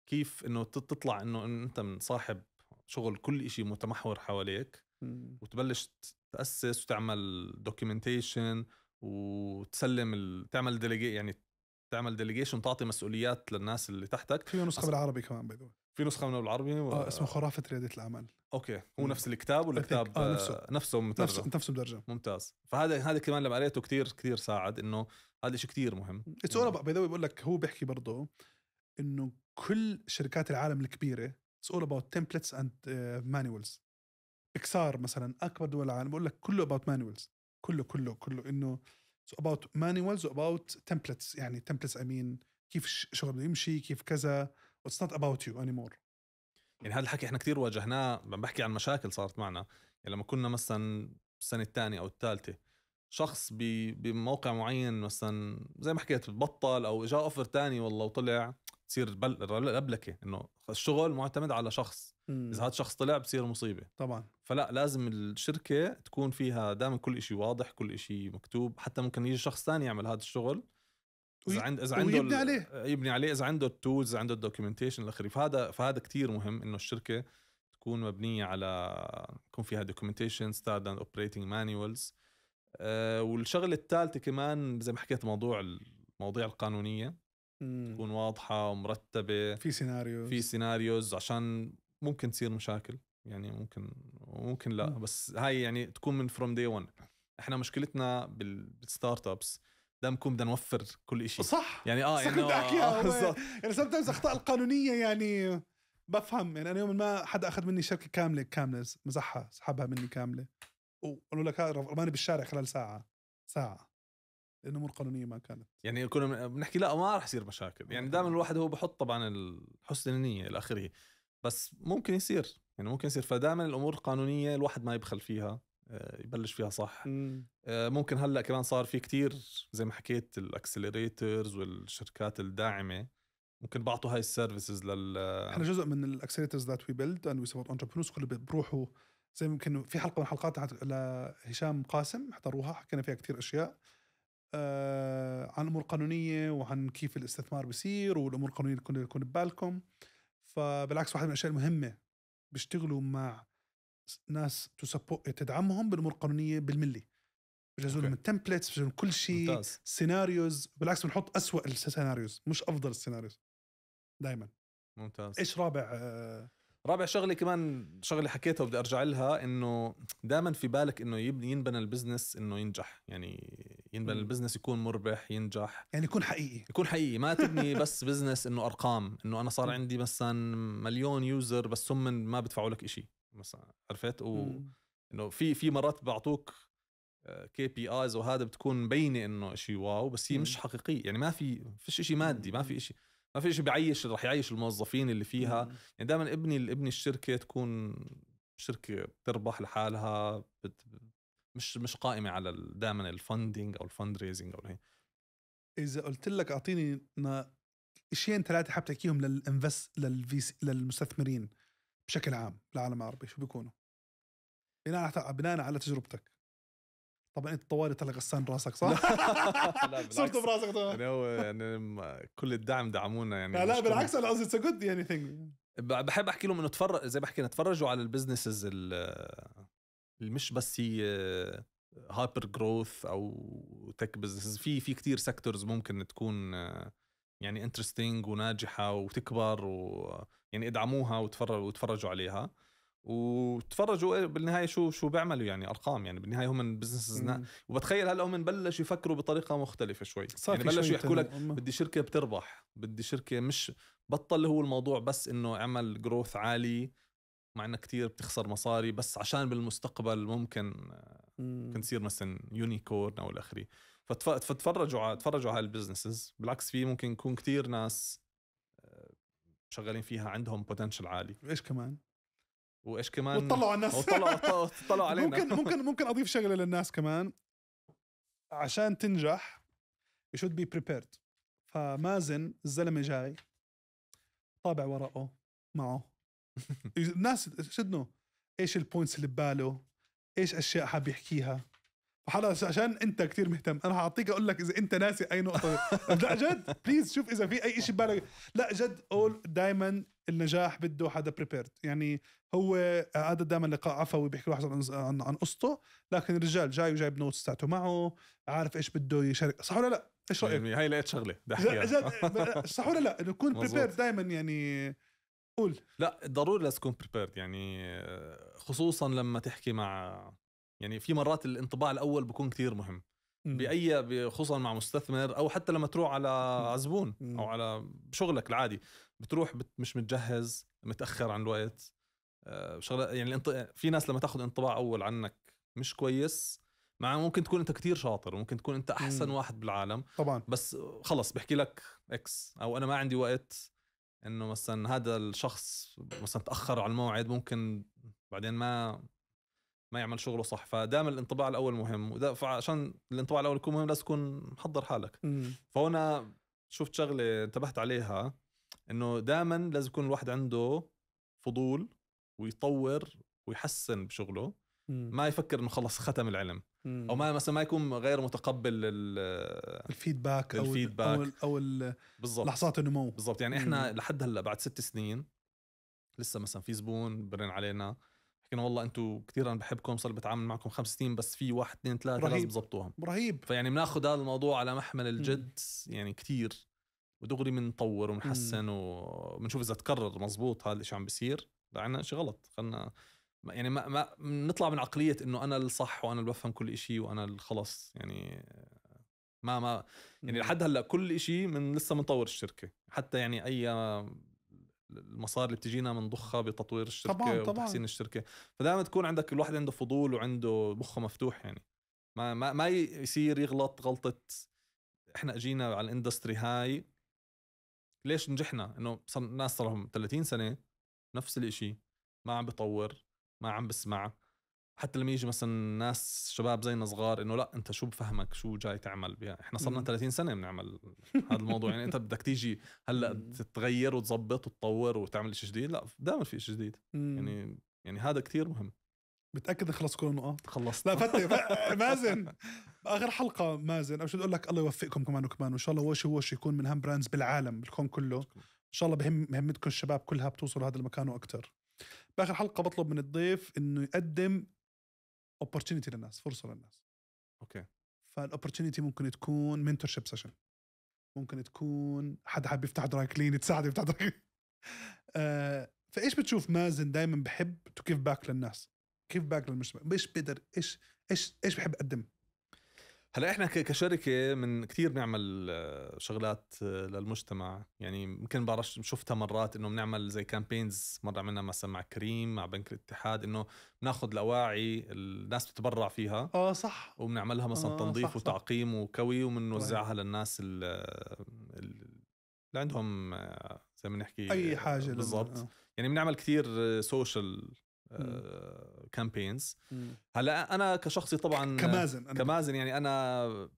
كيف انه تطلع انه انت من صاحب شغل كل شيء متمحور حواليك وتبلش تاسس وتعمل دوكيومنتيشن وتسلم ال... تعمل ديليجي يعني تعمل ديليجيشن تعطي مسؤوليات للناس اللي تحتك في نسخه أص... بالعربي كمان باي في نسخه منه بالعربي و... آه اسمه خرافه رياده الاعمال اوكي هو نفس الكتاب ولا كتاب آه نفسه آه، نفسه مترجم نفسه نفسه مترجم ممتاز فهذا هذا كمان لما قريته كثير كثير ساعد انه هذا شيء كثير مهم اتس اول باي ذا بقول لك هو بيحكي برضه انه كل شركات العالم الكبيره اتس اول اباوت تمبلتس اند مانوالز اكسار مثلا اكبر دول العالم بقول لك كله اباوت مانوالز كله كله كله انه اباوت مانوالز واباوت تمبلتس يعني تمبلتس امين كيف الشغل بده يمشي كيف كذا اتس نوت اباوت يو اني مور يعني هذا الحكي احنا كثير واجهناه عم بحكي عن مشاكل صارت معنا يعني لما كنا مثلا السنه الثانيه او الثالثه شخص بموقع معين مثلا زي ما حكيت بطل او اجاه اوفر ثاني والله وطلع تصير لبلكه انه الشغل معتمد على شخص مم. اذا هذا الشخص طلع بصير مصيبه طبعا فلا لازم الشركه تكون فيها دائما كل شيء واضح كل شيء مكتوب حتى ممكن يجي شخص ثاني يعمل هذا الشغل اذا عند اذا عنده يبني عليه يبني عليه اذا عنده التولز اذا عنده الدوكيومنتيشن الاخري فهذا فهذا كثير مهم انه الشركه تكون مبنيه على يكون فيها دوكيومنتيشن اند اوبريتنج مانيوالز والشغله الثالثه كمان زي ما حكيت موضوع المواضيع القانونيه تكون واضحه ومرتبه في سيناريوز في سيناريوز عشان ممكن تصير مشاكل يعني ممكن ممكن لا بس هاي يعني تكون من فروم دي 1 احنا مشكلتنا بالستارت ابس دام نكون بدنا نوفر كل شيء صح يعني اه يعني بدي آه, آه، بالضبط يعني سم اخطاء القانونيه يعني بفهم يعني انا يوم ما حدا اخذ مني شركه كامله كامله مزحها سحبها مني كامله وقالوا لك رماني بالشارع خلال ساعه ساعه الامور القانونيه ما كانت يعني كنا بنحكي لا ما راح يصير مشاكل يعني دائما الواحد هو بحط طبعا الحسن النيه الى اخره بس ممكن يصير يعني ممكن يصير فدائما الامور القانونيه الواحد ما يبخل فيها آه، يبلش فيها صح م. آه، ممكن هلا كمان صار في كتير زي ما حكيت الاكسلريترز والشركات الداعمه ممكن بعطوا هاي السيرفيسز لل احنا جزء من الاكسلريترز ذات وي بيلد اند وي سبورت انتربرنورز كله بيروحوا زي ممكن في حلقه من حلقات لهشام قاسم حضروها حكينا فيها كتير اشياء آه، عن امور قانونيه وعن كيف الاستثمار بيصير والامور القانونيه اللي تكون ببالكم فبالعكس واحد من الاشياء المهمه بيشتغلوا مع ناس تدعمهم بالامور القانونيه بالملي بجهزوا لهم التمبلتس بجهزوا لهم كل شيء سيناريوز بالعكس بنحط أسوأ السيناريوز مش افضل السيناريوز دائما ممتاز ايش رابع آه رابع شغله كمان شغله حكيتها وبدي ارجع لها انه دائما في بالك انه يبني ينبنى البزنس انه ينجح يعني ينبني البزنس يكون مربح ينجح يعني يكون حقيقي يكون حقيقي ما تبني بس بزنس انه ارقام انه انا صار عندي مثلا مليون يوزر بس هم ما بدفعوا لك شيء مثلا عرفت و انه في في مرات بيعطوك كي آه، بي ايز وهذا بتكون مبينه انه شيء واو بس هي مش حقيقيه يعني ما في فيش شيء مادي ما في شيء ما في شيء بيعيش رح يعيش الموظفين اللي فيها يعني دائما ابني ابني الشركه تكون شركه بتربح لحالها مش مش قائمه على دائما الفندنج او الفند ريزنج او هي اذا قلت لك اعطيني شيئين ثلاثه حاب تحكيهم للانفست للفيس للمستثمرين بشكل عام بالعالم العربي شو بيكونوا؟ بناء بناء على تجربتك طبعا انت طوالي طلع غسان راسك صح؟ لا صرت براسك طبعا يعني هو يعني كل الدعم دعمونا يعني لا, لا بالعكس انا قصدي اتس جود يعني ثينج بحب احكي لهم انه تفرج زي ما حكينا تفرجوا على البزنسز مش بس هي هايبر جروث او تك بزنس في في كثير سيكتورز ممكن تكون يعني انترستينج وناجحه وتكبر و يعني ادعموها وتفرجوا وتفرجوا عليها وتفرجوا إيه، بالنهايه شو شو بيعملوا يعني ارقام يعني بالنهايه هم بزنس وبتخيل هلا هم بلشوا يفكروا بطريقه مختلفه شوي صار يعني بلشوا يحكوا لك بدي شركه بتربح بدي شركه مش بطل هو الموضوع بس انه عمل جروث عالي مع انك كثير بتخسر مصاري بس عشان بالمستقبل ممكن ممكن تصير مثلا يونيكورن او الاخري فتفرجوا على تفرجوا على البزنسز بالعكس في ممكن يكون كثير ناس آه، شغالين فيها عندهم بوتنشل عالي ايش كمان وايش كمان وطلعوا على الناس وطلعوا علينا ممكن ممكن ممكن اضيف شغله للناس كمان عشان تنجح you should be prepared فمازن الزلمه جاي طابع ورقه معه الناس شدنوا ايش البوينتس اللي بباله ايش اشياء حاب يحكيها فحلقة عشان انت كثير مهتم انا حاعطيك اقول لك اذا انت ناسي اي نقطه لا جد بليز شوف اذا في اي شيء ببالك لا جد اول دائما النجاح بده حدا بريبيرد يعني هو هذا دائما لقاء عفوي بيحكي الواحد عن عن, عن قصته لكن الرجال جاي وجايب نوتس تاعته معه عارف ايش بده يشارك صح ولا لا ايش رايك يعني هاي لقيت شغله بدي احكيها صح ولا لا انه كون بريبيرد دائما يعني قول لا ضروري لازم تكون بريبيرد يعني خصوصا لما تحكي مع يعني في مرات الانطباع الاول بكون كثير مهم باي خصوصا مع مستثمر او حتى لما تروح على زبون او على شغلك العادي بتروح مش متجهز متاخر عن الوقت آه، شغله يعني الانط... في ناس لما تاخذ انطباع اول عنك مش كويس مع ممكن تكون انت كتير شاطر ممكن تكون انت احسن مم. واحد بالعالم طبعا بس خلص بحكي لك اكس او انا ما عندي وقت انه مثلا هذا الشخص مثلا تاخر على الموعد ممكن بعدين ما ما يعمل شغله صح فدائما الانطباع الاول مهم فعشان الانطباع الاول يكون مهم لازم تكون محضر حالك فهنا شفت شغله انتبهت عليها انه دائما لازم يكون الواحد عنده فضول ويطور ويحسن بشغله ما يفكر انه خلص ختم العلم او ما مثلا ما يكون غير متقبل الفيدباك او الفيدباك او, الـ أو الـ بالزبط. لحظات النمو بالضبط يعني احنا مم. لحد هلا بعد ست سنين لسه مثلا في زبون برن علينا حكينا والله انتم كثير انا بحبكم صار بتعامل معكم خمس سنين بس في واحد اثنين ثلاثه لازم تظبطوهم رهيب فيعني بناخذ هذا الموضوع على محمل الجد يعني مم. يعني كثير ودغري بنطور ونحسن وبنشوف اذا تكرر مزبوط هذا الشيء عم بيصير عندنا شيء غلط خلينا يعني ما, ما نطلع من عقليه انه انا الصح وانا اللي بفهم كل شيء وانا خلص يعني ما ما يعني لحد هلا كل شيء من لسه بنطور الشركه حتى يعني اي المصاري اللي بتجينا بنضخها بتطوير الشركه طبعاً طبعاً. وتحسين الشركه فدائما تكون عندك الواحد عنده فضول وعنده مخه مفتوح يعني ما ما ما يصير يغلط غلطه احنا اجينا على الاندستري هاي ليش نجحنا انه صار ناس صار لهم 30 سنه نفس الشيء ما عم بطور ما عم بسمع حتى لما يجي مثلا ناس شباب زينا صغار انه لا انت شو بفهمك شو جاي تعمل بها يعني احنا صرنا 30 سنه بنعمل هذا الموضوع يعني انت بدك تيجي هلا تتغير وتظبط وتطور وتعمل شيء جديد لا دائما في شيء جديد يعني يعني هذا كثير مهم متاكد خلص كل النقاط خلصت لا فتي مازن اخر حلقه مازن اول شيء لك الله يوفقكم كمان وكمان وان شاء الله وش وش يكون من هم براندز بالعالم بالكون كله ان شاء الله بهم مهمتكم الشباب كلها بتوصلوا هذا المكان واكثر باخر حلقه بطلب من الضيف انه يقدم اوبورتونيتي للناس فرصه للناس اوكي فالاوبورتونيتي ممكن تكون منتور شيب سيشن ممكن تكون حدا حاب يفتح دراي كلين تساعده يفتح دراي آه، كلين فايش بتشوف مازن دائما بحب تو كيف باك للناس كيف باك للمجتمع ايش بقدر ايش ايش ايش بحب اقدم هلا احنا كشركه من كثير بنعمل آه، شغلات آه، للمجتمع يعني يمكن بعرفش شفتها مرات انه بنعمل زي كامبينز مره عملنا مثلا مع كريم مع بنك الاتحاد انه بناخذ الاواعي الناس بتتبرع فيها اه صح وبنعملها مثلا آه، تنظيف صح وتعقيم صح. وكوي وبنوزعها للناس اللي عندهم زي ما نحكي اي حاجه بالضبط يعني بنعمل كثير سوشيال كامبينز آه، هلا انا كشخصي طبعا كمازن أنا كمازن يعني انا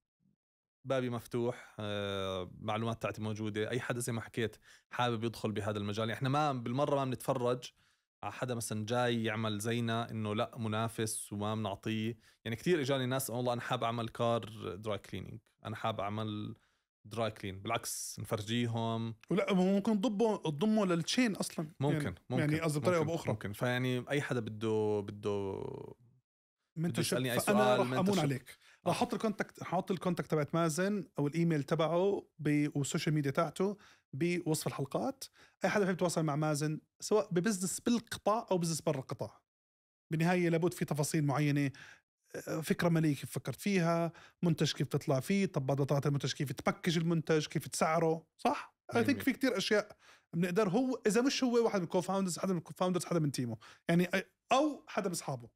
بابي مفتوح آه، معلومات تاعتي موجوده اي حدا زي ما حكيت حابب يدخل بهذا المجال يعني احنا ما بالمره ما بنتفرج على حدا مثلا جاي يعمل زينا انه لا منافس وما بنعطيه يعني كثير اجاني ناس والله انا حاب اعمل كار دراي كليننج انا حاب اعمل دراي كلين بالعكس نفرجيهم ولا ممكن تضبه تضمه للتشين اصلا ممكن يعني ممكن يعني قصدي بطريقه او باخرى ممكن فيعني اي حدا بده بده بده يسالني اي سؤال رح امون عليك آه. رح احط الكونتاكت حاط الكونتاكت تبعت مازن او الايميل تبعه والسوشيال ميديا تاعته بوصف الحلقات اي حدا بحب يتواصل مع مازن سواء ببزنس بالقطاع او بزنس برا القطاع بالنهايه لابد في تفاصيل معينه فكره ماليه كيف فكرت فيها منتج كيف تطلع فيه طب بعد ما طلعت المنتج كيف تبكج المنتج كيف تسعره صح اي ثينك في كتير اشياء بنقدر هو اذا مش هو واحد من الكوفاوندرز حدا من الكوفاوندرز حدا من تيمه يعني او حدا من اصحابه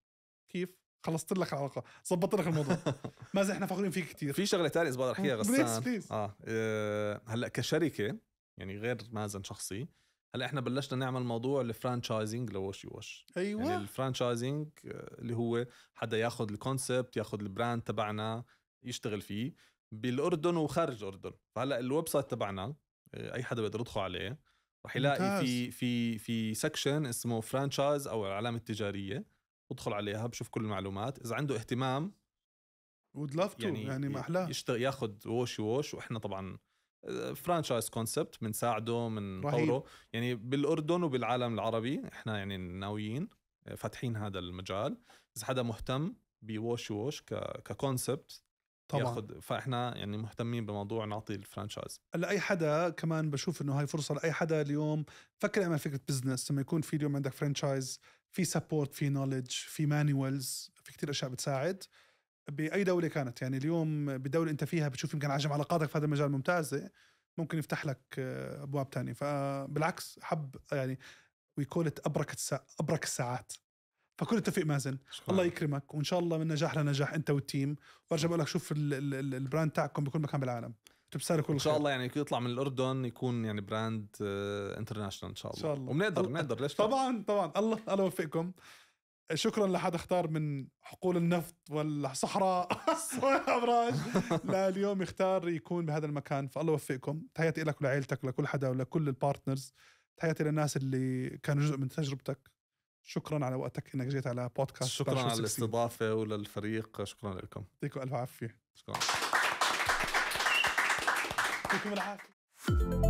كيف خلصت لك العلاقه ظبطت لك الموضوع مازن احنا فخورين فيك كتير في شغله ثانيه اذا بقدر احكيها غسان بليز بليز. آه. اه هلا كشركه يعني غير مازن شخصي هلا احنا بلشنا نعمل موضوع الفرانشايزنج لوش يوش ايوه يعني الفرانشايزنج آه، اللي هو حدا ياخذ الكونسبت ياخذ البراند تبعنا يشتغل فيه بالاردن وخارج الاردن فهلا الويب سايت تبعنا آه، اي حدا بيقدر يدخل عليه رح يلاقي ممتاز. في في في سكشن اسمه فرانشايز او العلامه التجاريه بدخل عليها بشوف كل المعلومات اذا عنده اهتمام ود لاف تو يعني, يعني ما احلاه يشتغل ياخذ ووش ووش واحنا طبعا فرانشايز كونسبت بنساعده بنطوره يعني بالاردن وبالعالم العربي احنا يعني ناويين آه، فاتحين هذا المجال اذا حدا مهتم بوش ووش ككونسبت طبعا ياخد فاحنا يعني مهتمين بموضوع نعطي الفرانشايز هلا اي حدا كمان بشوف انه هاي فرصه لاي حدا اليوم فكر يعمل فكره بزنس لما يكون في اليوم عندك فرانشايز في سبورت في نولج في مانيوالز في كتير اشياء بتساعد باي دوله كانت يعني اليوم بدوله انت فيها بتشوف يمكن عجم علاقاتك في هذا المجال ممتازه ممكن يفتح لك آه، ابواب تانية فبالعكس حب يعني وي كول ابرك ابرك الساعات فكل التوفيق مازن شكرا. الله يكرمك وان شاء الله من نجاح لنجاح انت والتيم وارجع بقول لك شوف البراند تاعكم بكل مكان بالعالم تبسر كل ان شاء الله يعني يطلع من الاردن يكون يعني براند انترناشونال آه، ان شاء الله ان شاء الله وبنقدر بنقدر ليش طبعا طبعا الله الله يوفقكم شكرا لحد اختار من حقول النفط والصحراء والابراج لا اليوم يختار يكون بهذا المكان فالله يوفقكم تحياتي لك ولعائلتك ولكل حدا ولكل البارتنرز تحياتي للناس اللي كانوا جزء من تجربتك شكرا على وقتك انك جيت على بودكاست شكرا على الاستضافه وللفريق شكرا لكم يعطيكم الف عافيه شكرا يعطيكم العافيه